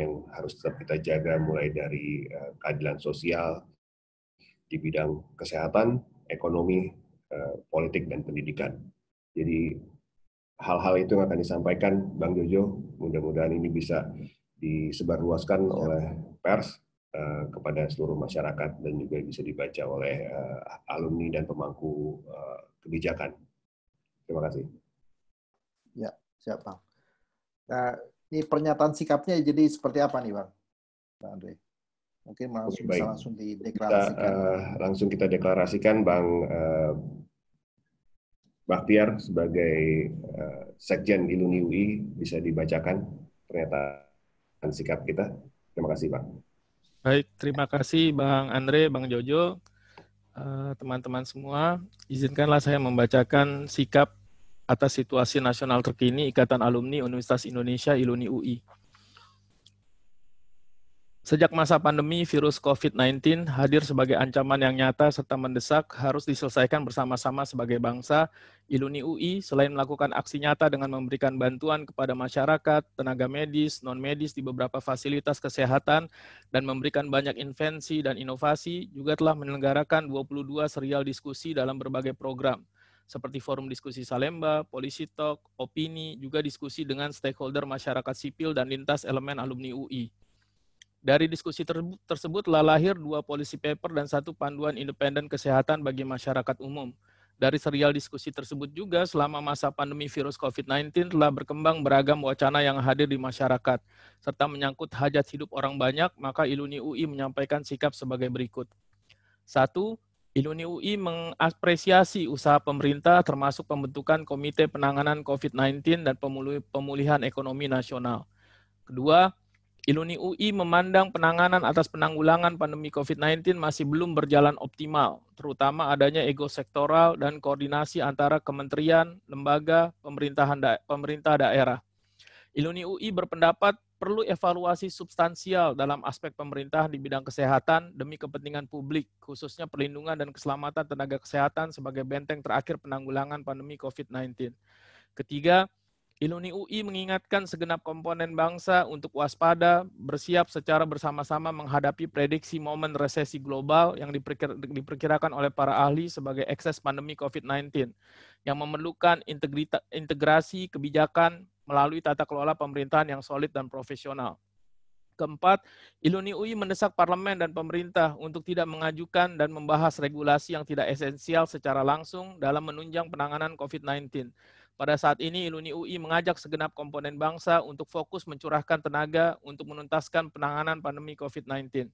yang harus tetap kita jaga mulai dari keadilan sosial di bidang kesehatan, ekonomi, politik dan pendidikan. Jadi hal-hal itu yang akan disampaikan Bang Jojo, mudah-mudahan ini bisa disebarluaskan oleh pers eh, kepada seluruh masyarakat dan juga bisa dibaca oleh eh, alumni dan pemangku eh, kebijakan. Terima kasih. Ya, siap Bang. Nah, ini pernyataan sikapnya jadi seperti apa nih Bang? Bang Andre. Mungkin langsung Baik. bisa langsung dideklarasikan. Kita, uh, langsung kita deklarasikan Bang uh, Bahtiar sebagai uh, Sekjen di UI bisa dibacakan pernyataan dan sikap kita. Terima kasih, Pak. Baik, terima kasih Bang Andre, Bang Jojo, eh, teman-teman semua. Izinkanlah saya membacakan sikap atas situasi nasional terkini Ikatan Alumni Universitas Indonesia Iluni UI. Sejak masa pandemi, virus COVID-19 hadir sebagai ancaman yang nyata serta mendesak harus diselesaikan bersama-sama sebagai bangsa. Iluni UI selain melakukan aksi nyata dengan memberikan bantuan kepada masyarakat, tenaga medis, non-medis di beberapa fasilitas kesehatan, dan memberikan banyak invensi dan inovasi, juga telah menyelenggarakan 22 serial diskusi dalam berbagai program seperti forum diskusi Salemba, Polisi Talk, Opini, juga diskusi dengan stakeholder masyarakat sipil dan lintas elemen alumni UI. Dari diskusi tersebut telah lahir dua polisi paper dan satu panduan independen kesehatan bagi masyarakat umum. Dari serial diskusi tersebut juga selama masa pandemi virus COVID-19 telah berkembang beragam wacana yang hadir di masyarakat, serta menyangkut hajat hidup orang banyak, maka Iluni UI menyampaikan sikap sebagai berikut. Satu, Iluni UI mengapresiasi usaha pemerintah termasuk pembentukan Komite Penanganan COVID-19 dan Pemulihan Ekonomi Nasional. Kedua, Iluni UI memandang penanganan atas penanggulangan pandemi COVID-19 masih belum berjalan optimal, terutama adanya ego sektoral dan koordinasi antara kementerian, lembaga, pemerintahan da pemerintah daerah. Iluni UI berpendapat perlu evaluasi substansial dalam aspek pemerintah di bidang kesehatan demi kepentingan publik, khususnya perlindungan dan keselamatan tenaga kesehatan sebagai benteng terakhir penanggulangan pandemi COVID-19. Ketiga, Iluni UI mengingatkan segenap komponen bangsa untuk waspada, bersiap secara bersama-sama menghadapi prediksi momen resesi global yang diperkirakan oleh para ahli sebagai ekses pandemi COVID-19 yang memerlukan integrasi kebijakan melalui tata kelola pemerintahan yang solid dan profesional. Keempat, Iluni UI mendesak parlemen dan pemerintah untuk tidak mengajukan dan membahas regulasi yang tidak esensial secara langsung dalam menunjang penanganan COVID-19 pada saat ini, Iluni UI mengajak segenap komponen bangsa untuk fokus mencurahkan tenaga untuk menuntaskan penanganan pandemi COVID-19.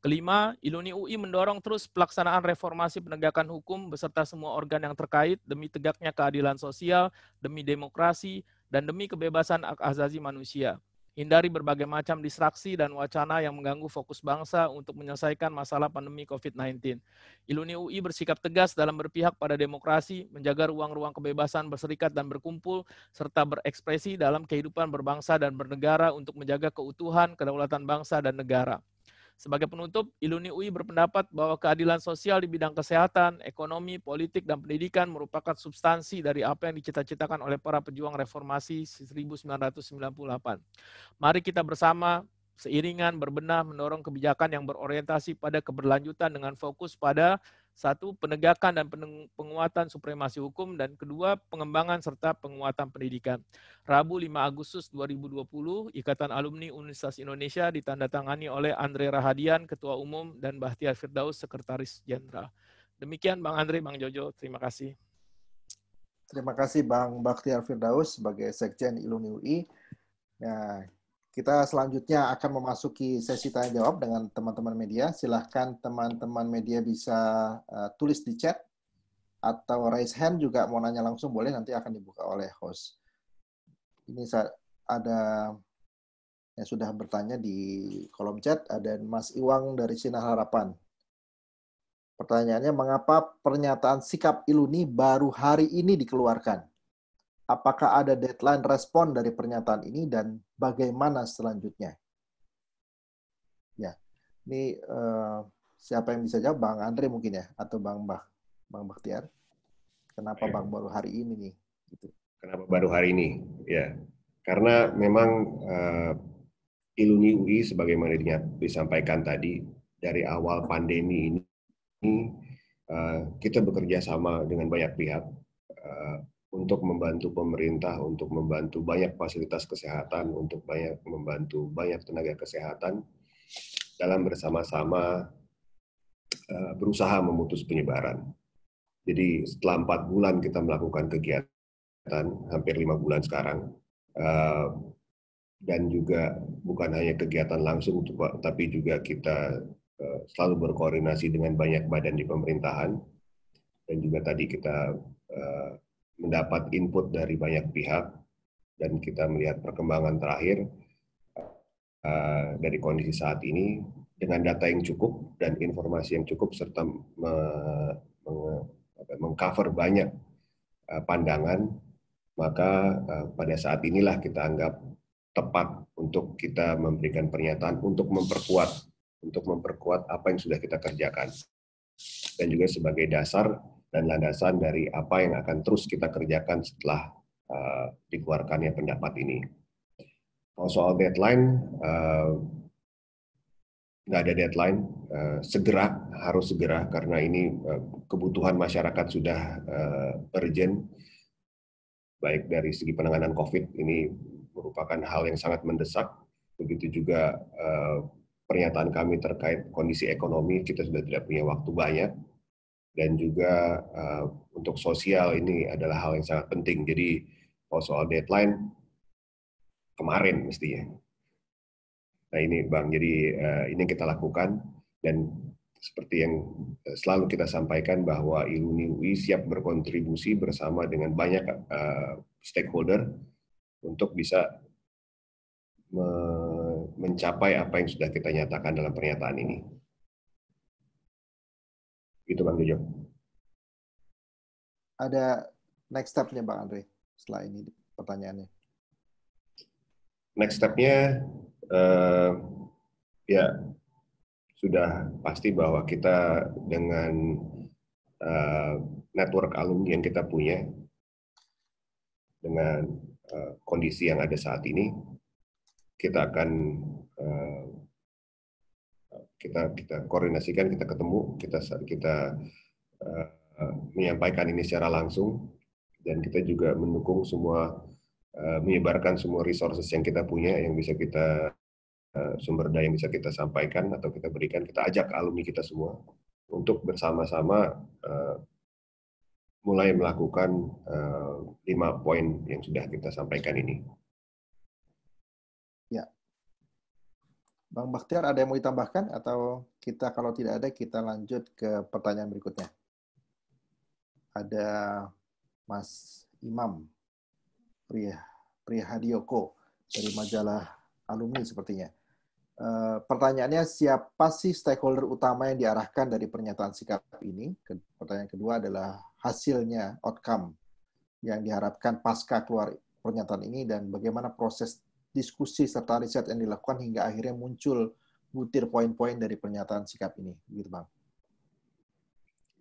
Kelima, Iluni UI mendorong terus pelaksanaan reformasi penegakan hukum beserta semua organ yang terkait demi tegaknya keadilan sosial, demi demokrasi, dan demi kebebasan hak asasi manusia. Hindari berbagai macam distraksi dan wacana yang mengganggu fokus bangsa untuk menyelesaikan masalah pandemi COVID-19. Iluni UI bersikap tegas dalam berpihak pada demokrasi, menjaga ruang-ruang kebebasan berserikat dan berkumpul, serta berekspresi dalam kehidupan berbangsa dan bernegara untuk menjaga keutuhan, kedaulatan bangsa dan negara. Sebagai penutup, Iluni UI berpendapat bahwa keadilan sosial di bidang kesehatan, ekonomi, politik, dan pendidikan merupakan substansi dari apa yang dicita-citakan oleh para pejuang reformasi 1998. Mari kita bersama seiringan berbenah mendorong kebijakan yang berorientasi pada keberlanjutan dengan fokus pada satu, penegakan dan penguatan supremasi hukum. Dan kedua, pengembangan serta penguatan pendidikan. Rabu 5 Agustus 2020, Ikatan Alumni Universitas Indonesia ditandatangani oleh Andre Rahadian, Ketua Umum, dan Bahtiar Firdaus, Sekretaris Jenderal. Demikian Bang Andre, Bang Jojo, terima kasih. Terima kasih Bang Bakhtiar Firdaus sebagai Sekjen Ilmu UI. Nah, kita selanjutnya akan memasuki sesi tanya jawab dengan teman-teman media. Silahkan teman-teman media bisa uh, tulis di chat atau raise hand juga mau nanya langsung boleh nanti akan dibuka oleh host. Ini ada yang sudah bertanya di kolom chat ada Mas Iwang dari Sinar Harapan. Pertanyaannya mengapa pernyataan sikap Iluni baru hari ini dikeluarkan? apakah ada deadline respon dari pernyataan ini dan bagaimana selanjutnya? Ya, ini uh, siapa yang bisa jawab? Bang Andre mungkin ya, atau Bang Bah, Bang Baktiar? Kenapa ya. Bang baru hari ini nih? Gitu. Kenapa baru hari ini? Ya, karena memang uh, Iluni UI sebagaimana disampaikan tadi dari awal pandemi ini, ini uh, eh, kita bekerja sama dengan banyak pihak. Uh, untuk membantu pemerintah, untuk membantu banyak fasilitas kesehatan, untuk banyak membantu banyak tenaga kesehatan dalam bersama-sama eh, berusaha memutus penyebaran. Jadi setelah empat bulan kita melakukan kegiatan, hampir lima bulan sekarang, eh, dan juga bukan hanya kegiatan langsung, tapi juga kita eh, selalu berkoordinasi dengan banyak badan di pemerintahan, dan juga tadi kita mendapat input dari banyak pihak dan kita melihat perkembangan terakhir uh, dari kondisi saat ini dengan data yang cukup dan informasi yang cukup serta me, me, mengcover banyak uh, pandangan maka uh, pada saat inilah kita anggap tepat untuk kita memberikan pernyataan untuk memperkuat untuk memperkuat apa yang sudah kita kerjakan dan juga sebagai dasar dan landasan dari apa yang akan terus kita kerjakan setelah uh, dikeluarkannya pendapat ini. Kalau soal deadline, uh, ada deadline, uh, segera harus segera karena ini uh, kebutuhan masyarakat sudah uh, urgent, baik dari segi penanganan COVID ini merupakan hal yang sangat mendesak. Begitu juga uh, pernyataan kami terkait kondisi ekonomi, kita sudah tidak punya waktu banyak dan juga uh, untuk sosial ini adalah hal yang sangat penting. Jadi kalau soal deadline kemarin mestinya. Nah ini bang, jadi uh, ini yang kita lakukan dan seperti yang eh, selalu kita sampaikan bahwa Iluni UI siap berkontribusi bersama dengan banyak uh, stakeholder untuk bisa me mencapai apa yang sudah kita nyatakan dalam pernyataan ini. Gitu Bang Jojo. Ada next step-nya Bang Andre setelah ini pertanyaannya. Next step-nya uh, ya sudah pasti bahwa kita dengan uh, network alumni yang kita punya dengan uh, kondisi yang ada saat ini kita akan uh, kita kita koordinasikan, kita ketemu, kita kita uh, menyampaikan ini secara langsung dan kita juga mendukung semua uh, menyebarkan semua resources yang kita punya yang bisa kita uh, sumber daya yang bisa kita sampaikan atau kita berikan, kita ajak alumni kita semua untuk bersama-sama uh, mulai melakukan lima poin yang sudah kita sampaikan ini. Bang Bakhtiar ada yang mau ditambahkan atau kita kalau tidak ada kita lanjut ke pertanyaan berikutnya. Ada Mas Imam Priya Prihadioko dari majalah alumni sepertinya. E, pertanyaannya siapa sih stakeholder utama yang diarahkan dari pernyataan sikap ini? Pertanyaan kedua adalah hasilnya outcome yang diharapkan pasca keluar pernyataan ini dan bagaimana proses diskusi serta riset yang dilakukan hingga akhirnya muncul butir poin-poin dari pernyataan sikap ini, begitu bang?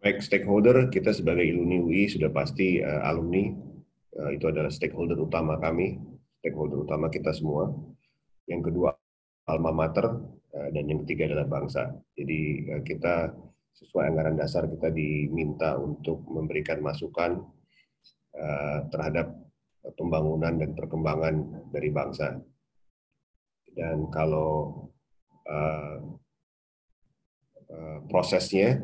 Baik, stakeholder kita sebagai alumni UI sudah pasti uh, alumni uh, itu adalah stakeholder utama kami, stakeholder utama kita semua. Yang kedua alma mater uh, dan yang ketiga adalah bangsa. Jadi uh, kita sesuai anggaran dasar kita diminta untuk memberikan masukan uh, terhadap pembangunan dan perkembangan dari bangsa. Dan kalau uh, uh, prosesnya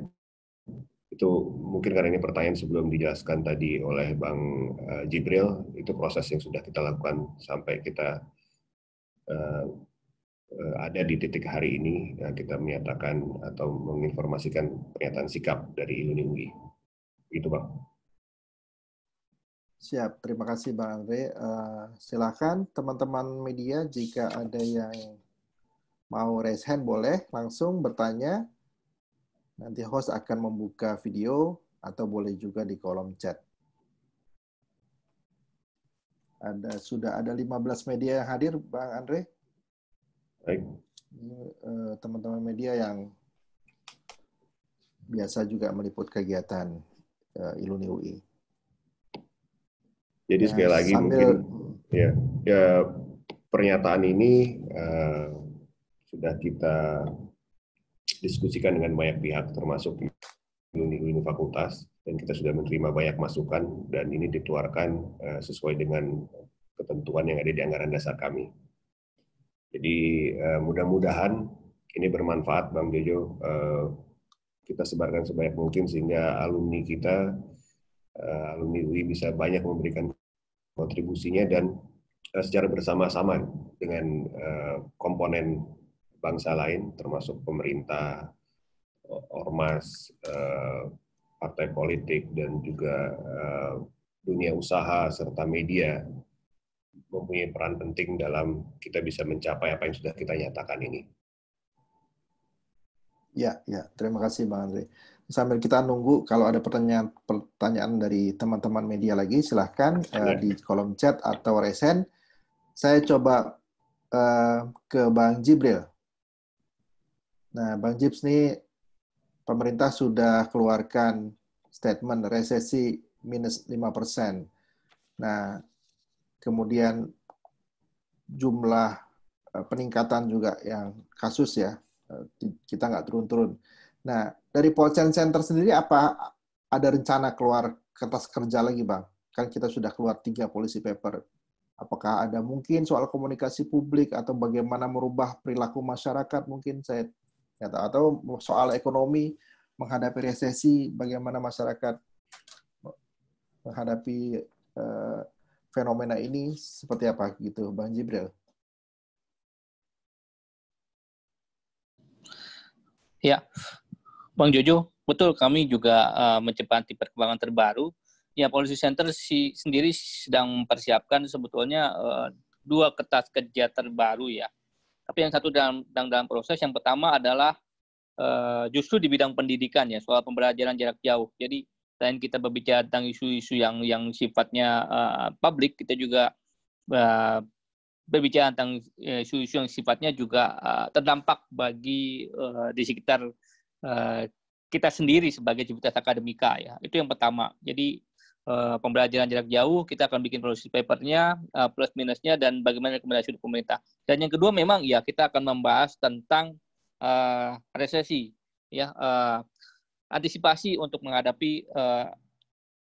itu mungkin karena ini pertanyaan sebelum dijelaskan tadi oleh Bang uh, Jibril itu proses yang sudah kita lakukan sampai kita uh, ada di titik hari ini kita menyatakan atau menginformasikan pernyataan sikap dari Iluni Unggi. Itu Bang. Siap, terima kasih Bang Andre. Uh, silakan teman-teman media jika ada yang mau raise hand boleh langsung bertanya. Nanti host akan membuka video atau boleh juga di kolom chat. Ada sudah ada 15 media yang hadir Bang Andre. Baik. Eh, teman-teman media yang biasa juga meliput kegiatan uh, eh, Iluni UI. Jadi ya, sekali lagi sambil, mungkin hmm. ya, ya pernyataan ini uh, sudah kita diskusikan dengan banyak pihak termasuk ilmu fakultas dan kita sudah menerima banyak masukan dan ini dikeluarkan uh, sesuai dengan ketentuan yang ada di anggaran dasar kami. Jadi uh, mudah-mudahan ini bermanfaat Bang Jojo. Uh, kita sebarkan sebanyak mungkin sehingga alumni kita, uh, alumni UI bisa banyak memberikan kontribusinya dan eh, secara bersama-sama dengan eh, komponen bangsa lain termasuk pemerintah, ormas, eh, partai politik dan juga dunia usaha serta media mempunyai peran penting dalam kita bisa mencapai apa yang sudah kita nyatakan ini. Ya, ya, terima kasih Bang Andre sambil kita nunggu kalau ada pertanyaan pertanyaan dari teman-teman media lagi silahkan uh, di kolom chat atau resen saya coba uh, ke Bang Jibril nah Bang Jibs nih pemerintah sudah keluarkan statement resesi minus 5% nah kemudian jumlah eh, peningkatan juga yang kasus ya kita nggak turun-turun nah dari Polsen Center sendiri apa ada rencana keluar kertas kerja lagi bang? Kan kita sudah keluar tiga policy paper. Apakah ada mungkin soal komunikasi publik atau bagaimana merubah perilaku masyarakat mungkin saya atau soal ekonomi menghadapi resesi bagaimana masyarakat menghadapi uh, fenomena ini seperti apa gitu bang Jibril? Ya, Bang Jojo, betul kami juga uh, eh, mencepati perkembangan terbaru. Ya, Policy Center si, sendiri sedang mempersiapkan sebetulnya uh, dua kertas kerja terbaru ya. Tapi yang satu dalam dalam, dalam proses, yang pertama adalah uh, justru di bidang pendidikan ya, soal pembelajaran jarak jauh. Jadi selain kita berbicara tentang isu-isu yang yang sifatnya uh, publik, kita juga uh, berbicara tentang isu-isu yang sifatnya juga uh, terdampak bagi uh, di sekitar Eh, kita sendiri sebagai Civitas Akademika ya. Itu yang pertama. Jadi eh, pembelajaran jarak jauh, kita akan bikin produksi papernya, eh, plus minusnya, dan bagaimana rekomendasi dari pemerintah. Dan yang kedua memang ya kita akan membahas tentang uh, resesi, ya uh, antisipasi untuk menghadapi uh,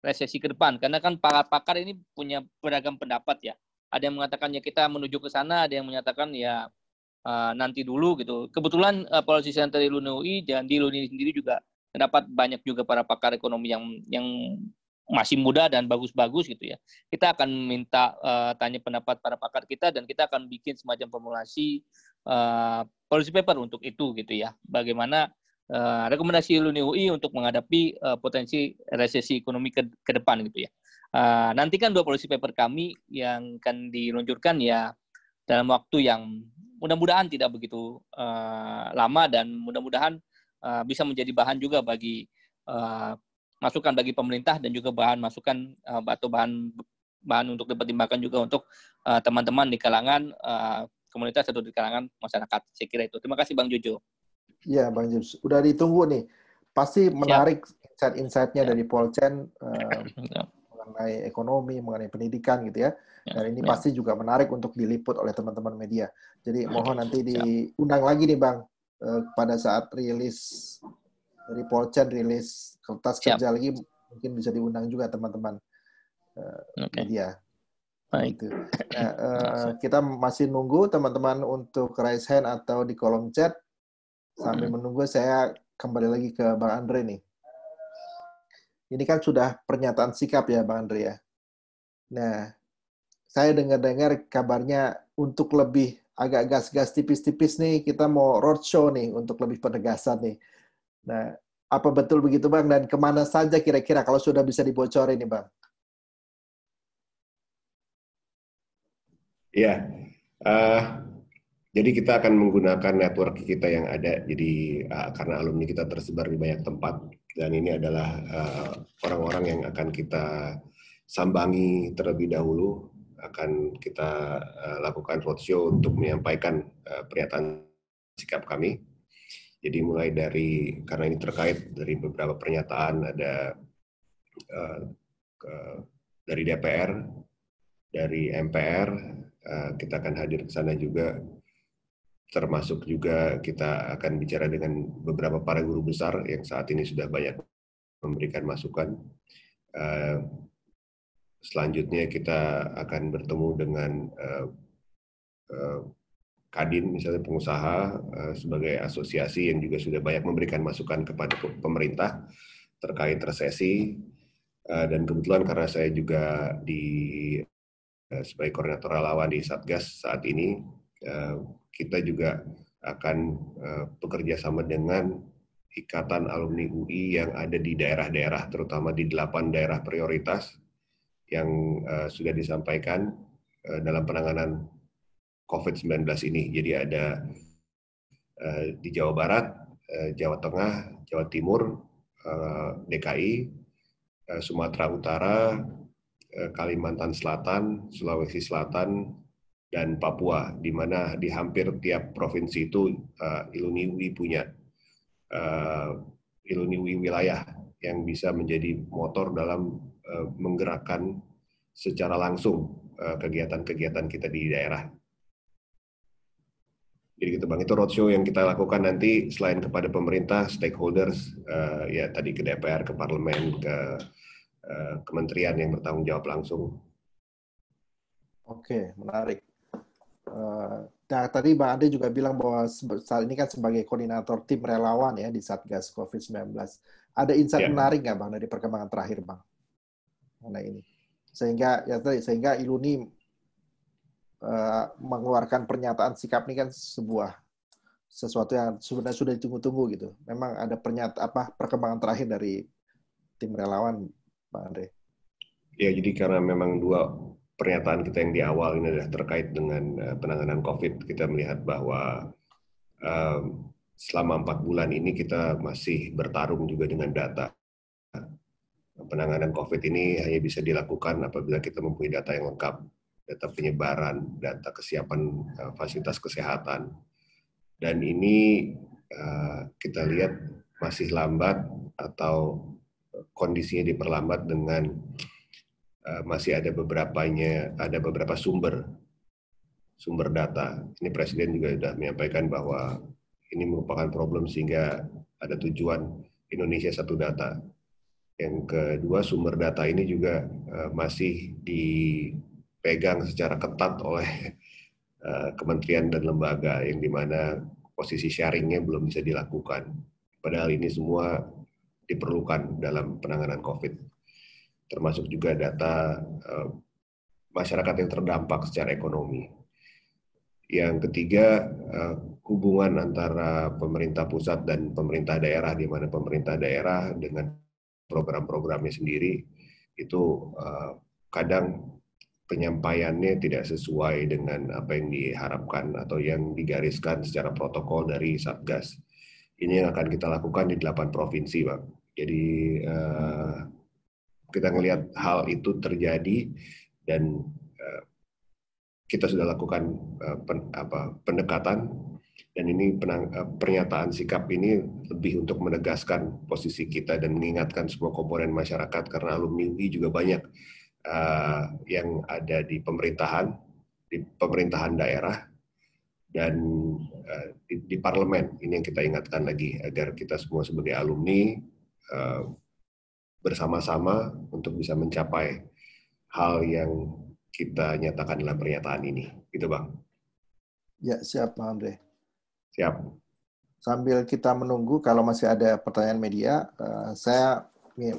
resesi ke depan. Karena kan para pakar ini punya beragam pendapat ya. Ada yang mengatakan ya kita menuju ke sana, ada yang menyatakan ya uh, nanti dulu gitu. Kebetulan uh, policy center di UI dan di Lund sendiri juga terdapat banyak juga para pakar ekonomi yang yang masih muda dan bagus-bagus gitu ya. Kita akan minta uh, tanya pendapat para pakar kita dan kita akan bikin semacam formulasi uh, policy paper untuk itu gitu ya. Bagaimana uh, rekomendasi Luni UI untuk menghadapi uh, potensi resesi ekonomi ke, ke depan gitu ya. Uh, nantikan dua policy paper kami yang akan diluncurkan ya dalam waktu yang mudah-mudahan tidak begitu uh, lama dan mudah-mudahan uh, bisa menjadi bahan juga bagi uh, masukan bagi pemerintah dan juga bahan masukan uh, atau bahan bahan untuk dipertimbangkan juga untuk teman-teman uh, di kalangan uh, komunitas atau di kalangan masyarakat. Saya kira itu. Terima kasih Bang Jojo. Ya Bang Jojo udah ditunggu nih. Pasti menarik insight-insightnya iya. dari Polchen. Uh, mengenai ekonomi, mengenai pendidikan gitu ya. ya Dan ini ya. pasti juga menarik untuk diliput oleh teman-teman media. Jadi mohon nanti diundang lagi nih Bang uh, pada saat rilis dari polchen rilis kertas Siap. kerja lagi mungkin bisa diundang juga teman-teman uh, eh, okay. media. Baik. Gitu. Nah, uh, kita masih nunggu teman-teman untuk raise hand atau di kolom chat. Sambil hmm. menunggu saya kembali lagi ke Bang Andre nih. Ini kan sudah pernyataan sikap ya Bang Andre ya. Nah, saya dengar-dengar kabarnya untuk lebih agak gas-gas tipis-tipis nih, kita mau roadshow nih untuk lebih penegasan nih. Nah, apa betul begitu Bang? Dan kemana saja kira-kira kalau sudah bisa dibocorin nih Bang? Iya, yeah. uh, jadi kita akan menggunakan network kita yang ada. Jadi uh, karena alumni kita tersebar di banyak tempat dan ini adalah eh, orang-orang uh, yang akan kita sambangi terlebih dahulu akan kita uh, lakukan roadshow untuk menyampaikan uh, pernyataan sikap kami. Jadi mulai dari karena ini terkait dari beberapa pernyataan ada uh, ke, dari DPR, dari MPR, uh, kita akan hadir ke sana juga termasuk juga kita akan bicara dengan beberapa para guru besar yang saat ini sudah banyak memberikan masukan. Eh, selanjutnya kita akan bertemu dengan eh, eh, Kadin, misalnya pengusaha sebagai asosiasi yang juga sudah banyak memberikan masukan kepada pemerintah terkait resesi. Dan kebetulan karena saya juga di sebagai koordinator relawan di Satgas saat ini, Eh, kita juga akan eh, bekerja sama dengan Ikatan Alumni UI yang ada di daerah-daerah, terutama di delapan daerah prioritas yang eh, sudah disampaikan dalam penanganan COVID-19 ini. Jadi ada di Jawa Barat, Jawa Tengah, Jawa Timur, DKI, Sumatera Utara, Kalimantan Selatan, Sulawesi Selatan, dan Papua, di mana di hampir tiap provinsi itu uh, eh, Iluniwi punya uh, eh, Iluniwi wilayah yang bisa menjadi motor dalam uh, menggerakkan secara langsung kegiatan kegiatan-kegiatan kita di daerah. Jadi gitu bang, itu roadshow yang kita lakukan nanti selain kepada pemerintah, stakeholders, uh, ya tadi ke DPR, ke parlemen, ke uh, kementerian yang bertanggung jawab langsung. Oke, menarik. Eh, nah, tadi Mbak Ade juga bilang bahwa saat ini kan sebagai koordinator tim relawan ya di Satgas COVID-19. Ada insight ya. menarik nggak Bang dari perkembangan terakhir Bang? Mana ini. Sehingga ya tadi sehingga Iluni uh, mengeluarkan pernyataan sikap ini kan sebuah sesuatu yang sebenarnya sudah ditunggu-tunggu gitu. Memang ada pernyataan apa perkembangan terakhir dari tim relawan Bang Andre? Ya, jadi karena memang dua pernyataan kita yang di awal ini adalah terkait dengan eh, penanganan COVID. Kita melihat bahwa eh, selama empat bulan ini kita masih bertarung juga dengan data. Penanganan COVID ini hanya bisa dilakukan apabila kita mempunyai data yang lengkap, data penyebaran, data kesiapan eh, fasilitas kesehatan. Dan ini kita lihat masih lambat atau kondisinya diperlambat dengan Eh, masih ada beberapanya, ada beberapa sumber sumber data. Ini Presiden juga sudah menyampaikan bahwa ini merupakan problem sehingga ada tujuan Indonesia satu data. Yang kedua, sumber data ini juga eh, masih dipegang secara ketat oleh eh, kementerian dan lembaga yang dimana posisi sharingnya belum bisa dilakukan. Padahal ini semua diperlukan dalam penanganan COVID termasuk juga data eh, masyarakat yang terdampak secara ekonomi. Yang ketiga, eh, hubungan antara pemerintah pusat dan pemerintah daerah, di mana pemerintah daerah dengan program-programnya sendiri itu eh, kadang penyampaiannya tidak sesuai dengan apa yang diharapkan atau yang digariskan secara protokol dari Satgas. Ini yang akan kita lakukan di delapan provinsi, Bang. Jadi kita melihat hal itu terjadi dan eh, kita sudah lakukan eh, pendekatan dan ini eh, pernyataan sikap ini lebih untuk menegaskan posisi kita dan mengingatkan semua komponen masyarakat karena alumni UI juga banyak yang ada di pemerintahan di pemerintahan daerah dan di, parlemen ini yang kita ingatkan lagi agar kita semua sebagai alumni bersama-sama untuk bisa mencapai hal yang kita nyatakan dalam pernyataan ini. Gitu, Bang. Ya, siap, bang Andre. Siap. Sambil kita menunggu, kalau masih ada pertanyaan media, eh, saya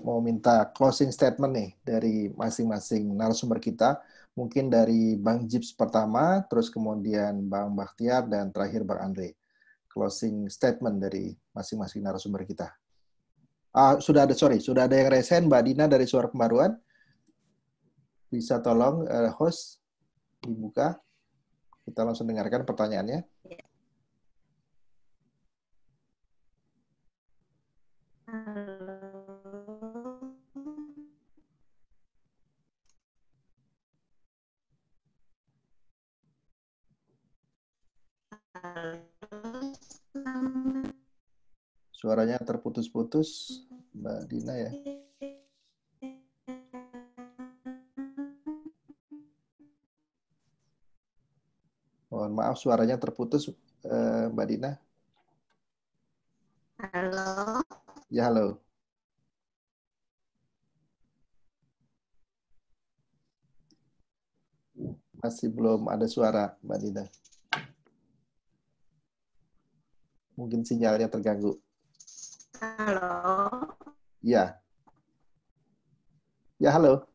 mau minta closing statement nih dari masing-masing narasumber kita. Mungkin dari Bang Jips pertama, terus kemudian Bang Bakhtiar, dan terakhir Bang Andre. Closing statement dari masing-masing narasumber kita. Uh, sudah ada sorry, sudah ada yang resen Mbak Dina dari Suara Pembaruan. Bisa tolong uh, host dibuka. Kita langsung dengarkan pertanyaannya. Suaranya terputus-putus, Mbak Dina ya. Mohon maaf suaranya terputus, eh, Mbak Dina. Halo. Ya, halo. Masih belum ada suara, Mbak Dina. Mungkin sinyalnya terganggu. Ya. Ya, halo.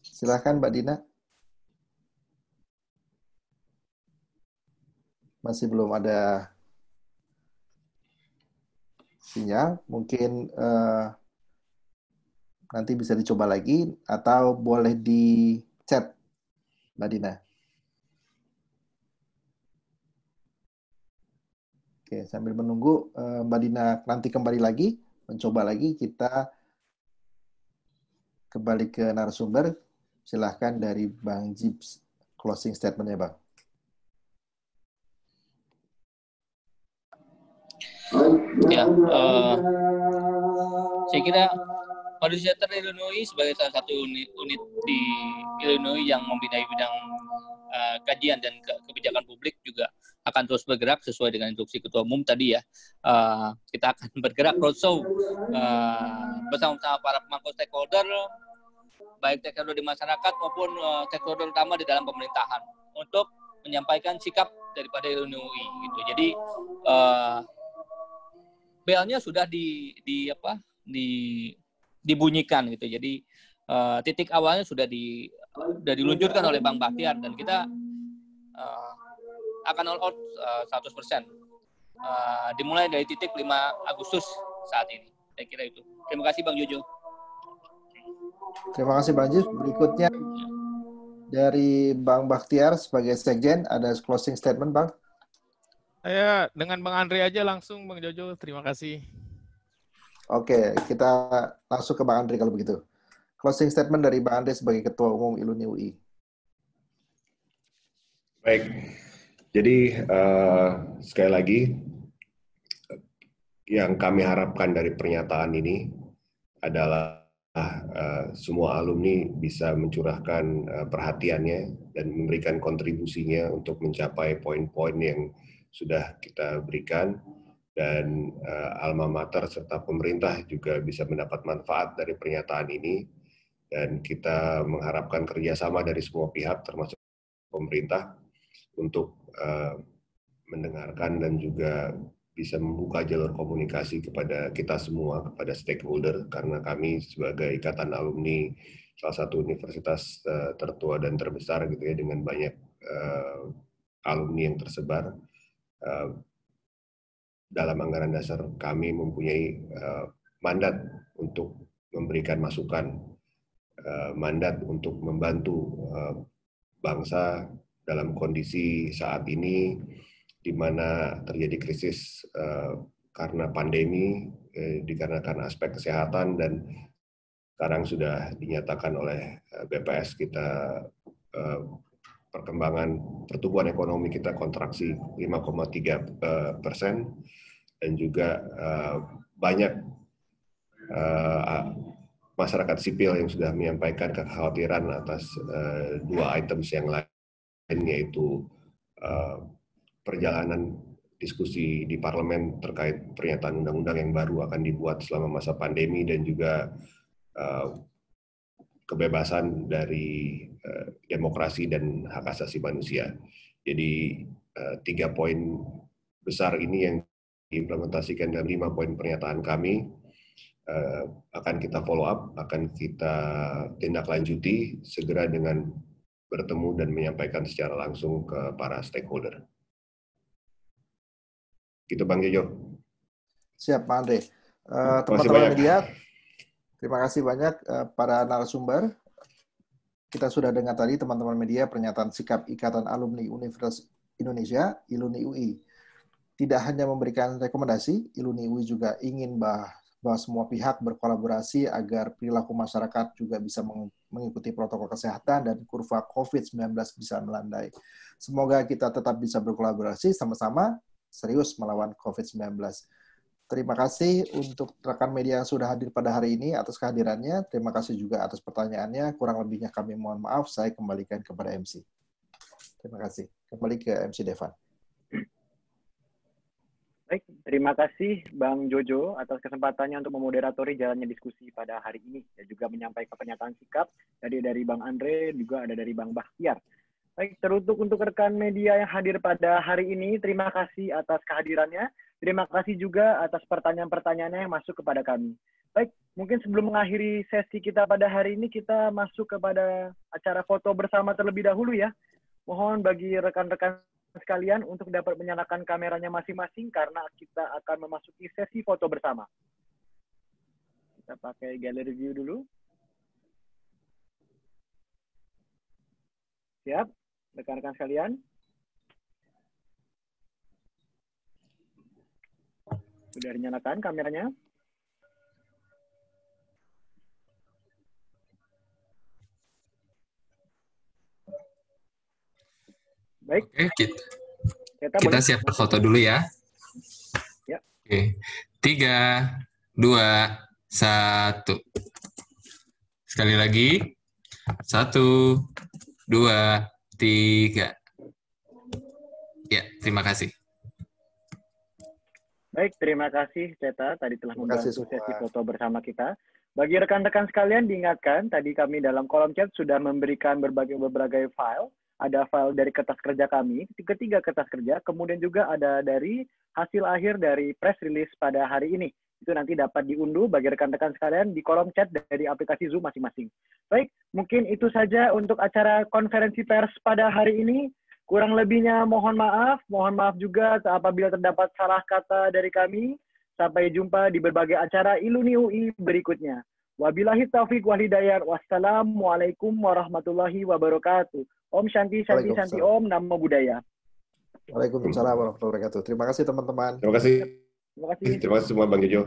Silahkan Mbak Dina. Masih belum ada sinyal. Mungkin uh, nanti bisa dicoba lagi atau boleh di chat Mbak Dina. Oke, sambil menunggu eh, Mbak Dina nanti kembali lagi, mencoba lagi kita kembali ke narasumber. Silahkan dari Bang Jibs closing statement ya Bang. Ya, uh, saya kira Purdue Center Illinois sebagai salah satu unit, unit di Illinois yang membidangi bidang uh, kajian dan ke, kebijakan publik juga akan terus bergerak sesuai dengan instruksi ketua umum tadi ya. Uh, kita akan bergerak roadshow uh, bersama-sama para pemangku stakeholder, baik stakeholder di masyarakat maupun uh, stakeholder utama di dalam pemerintahan untuk menyampaikan sikap daripada UI gitu. Jadi uh, belnya sudah di di apa di dibunyikan gitu. Jadi uh, titik awalnya sudah di sudah diluncurkan oleh Bang Baktiar dan kita uh, akan all out uh, 100%. Uh, dimulai dari titik 5 Agustus saat ini. Saya kira itu. Terima kasih Bang Jojo. Terima kasih Bang Jojo Berikutnya dari Bang Baktiar sebagai sekjen ada closing statement Bang. Saya dengan Bang Andre aja langsung Bang Jojo. Terima kasih. Oke, kita langsung ke Bang Andre kalau begitu. Closing statement dari Bang Andre sebagai Ketua Umum Iluni UI. Baik, jadi uh, sekali lagi yang kami harapkan dari pernyataan ini adalah uh, semua alumni bisa mencurahkan uh, perhatiannya dan memberikan kontribusinya untuk mencapai poin-poin yang sudah kita berikan dan uh, alma mater serta pemerintah juga bisa mendapat manfaat dari pernyataan ini dan kita mengharapkan kerjasama dari semua pihak termasuk pemerintah untuk uh, mendengarkan dan juga bisa membuka jalur komunikasi kepada kita semua, kepada stakeholder, karena kami sebagai ikatan alumni salah satu universitas uh, tertua dan terbesar gitu ya, dengan banyak uh, alumni yang tersebar, uh, dalam anggaran dasar kami mempunyai uh, mandat untuk memberikan masukan, uh, mandat untuk membantu uh, bangsa dalam kondisi saat ini di mana terjadi krisis eh, karena pandemi eh, dikarenakan aspek kesehatan dan sekarang sudah dinyatakan oleh eh, BPS kita perkembangan pertumbuhan ekonomi kita kontraksi 5,3 persen dan juga banyak masyarakat sipil yang sudah menyampaikan kekhawatiran atas dua items yang lain yaitu uh, eh, perjalanan diskusi di parlemen terkait pernyataan undang-undang yang baru akan dibuat selama masa pandemi dan juga eh, kebebasan dari eh, demokrasi dan hak asasi manusia. Jadi tiga poin besar ini yang diimplementasikan dalam lima poin pernyataan kami akan kita follow up, akan kita tindak lanjuti segera dengan bertemu dan menyampaikan secara langsung ke para stakeholder. Gitu Bang Jojo. Siap, Pak Andre. Uh, teman-teman media, terima kasih banyak uh, para narasumber. Kita sudah dengar tadi teman-teman media pernyataan sikap Ikatan Alumni Universitas Indonesia, ILUNI UI. Tidak hanya memberikan rekomendasi, ILUNI UI juga ingin bah bahwa semua pihak berkolaborasi agar perilaku masyarakat juga bisa mengikuti protokol kesehatan dan kurva COVID-19 bisa melandai. Semoga kita tetap bisa berkolaborasi sama-sama serius melawan COVID-19. Terima kasih untuk rekan media yang sudah hadir pada hari ini atas kehadirannya. Terima kasih juga atas pertanyaannya. Kurang lebihnya kami mohon maaf, saya kembalikan kepada MC. Terima kasih. Kembali ke MC Devan. Baik, terima kasih Bang Jojo atas kesempatannya untuk memoderatori jalannya diskusi pada hari ini dan juga menyampaikan pernyataan sikap dari dari Bang Andre juga ada dari Bang Bahtiar. Baik, teruntuk untuk rekan media yang hadir pada hari ini, terima kasih atas kehadirannya. Terima kasih juga atas pertanyaan-pertanyaannya yang masuk kepada kami. Baik, mungkin sebelum mengakhiri sesi kita pada hari ini, kita masuk kepada acara foto bersama terlebih dahulu ya. Mohon bagi rekan-rekan sekalian untuk dapat menyalakan kameranya masing-masing karena kita akan memasuki sesi foto bersama. Kita pakai gallery view dulu. Siap, rekan-rekan sekalian. Sudah dinyalakan kameranya. Baik. Oke, kita, kita, kita ya. siap foto dulu ya. Ya. Oke. Tiga, dua, satu. Sekali lagi. Satu, dua, tiga. Ya, terima kasih. Baik, terima kasih Ceta tadi telah membantu sesi foto bersama kita. Bagi rekan-rekan sekalian diingatkan, tadi kami dalam kolom chat sudah memberikan berbagai berbagai file ada file dari kertas kerja kami, ketiga kertas kerja, kemudian juga ada dari hasil akhir dari press release pada hari ini. Itu nanti dapat diunduh bagi rekan-rekan sekalian di kolom chat dari aplikasi Zoom masing-masing. Baik, mungkin itu saja untuk acara konferensi pers pada hari ini. Kurang lebihnya mohon maaf, mohon maaf juga apabila terdapat salah kata dari kami. Sampai jumpa di berbagai acara Iluni UI berikutnya. Wabillahi taufiq wal Wassalamualaikum warahmatullahi wabarakatuh. Om Shanti, Shanti, Shanti, Om, Namo Buddhaya. Waalaikumsalam warahmatullahi wabarakatuh. Terima kasih teman-teman. Terima kasih. Terima kasih. Terima kasih semua Bang Jojo,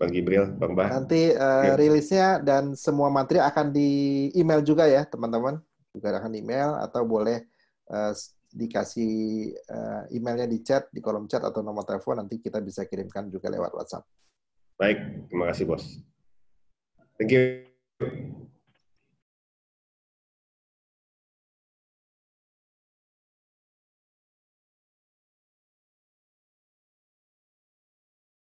Bang Gibril, Bang Bah. Nanti uh, ya. rilisnya dan semua materi akan di email juga ya teman-teman. Juga akan email atau boleh uh, dikasih uh, emailnya di chat, di kolom chat atau nomor telepon nanti kita bisa kirimkan juga lewat WhatsApp. Baik, terima kasih bos. Thank you.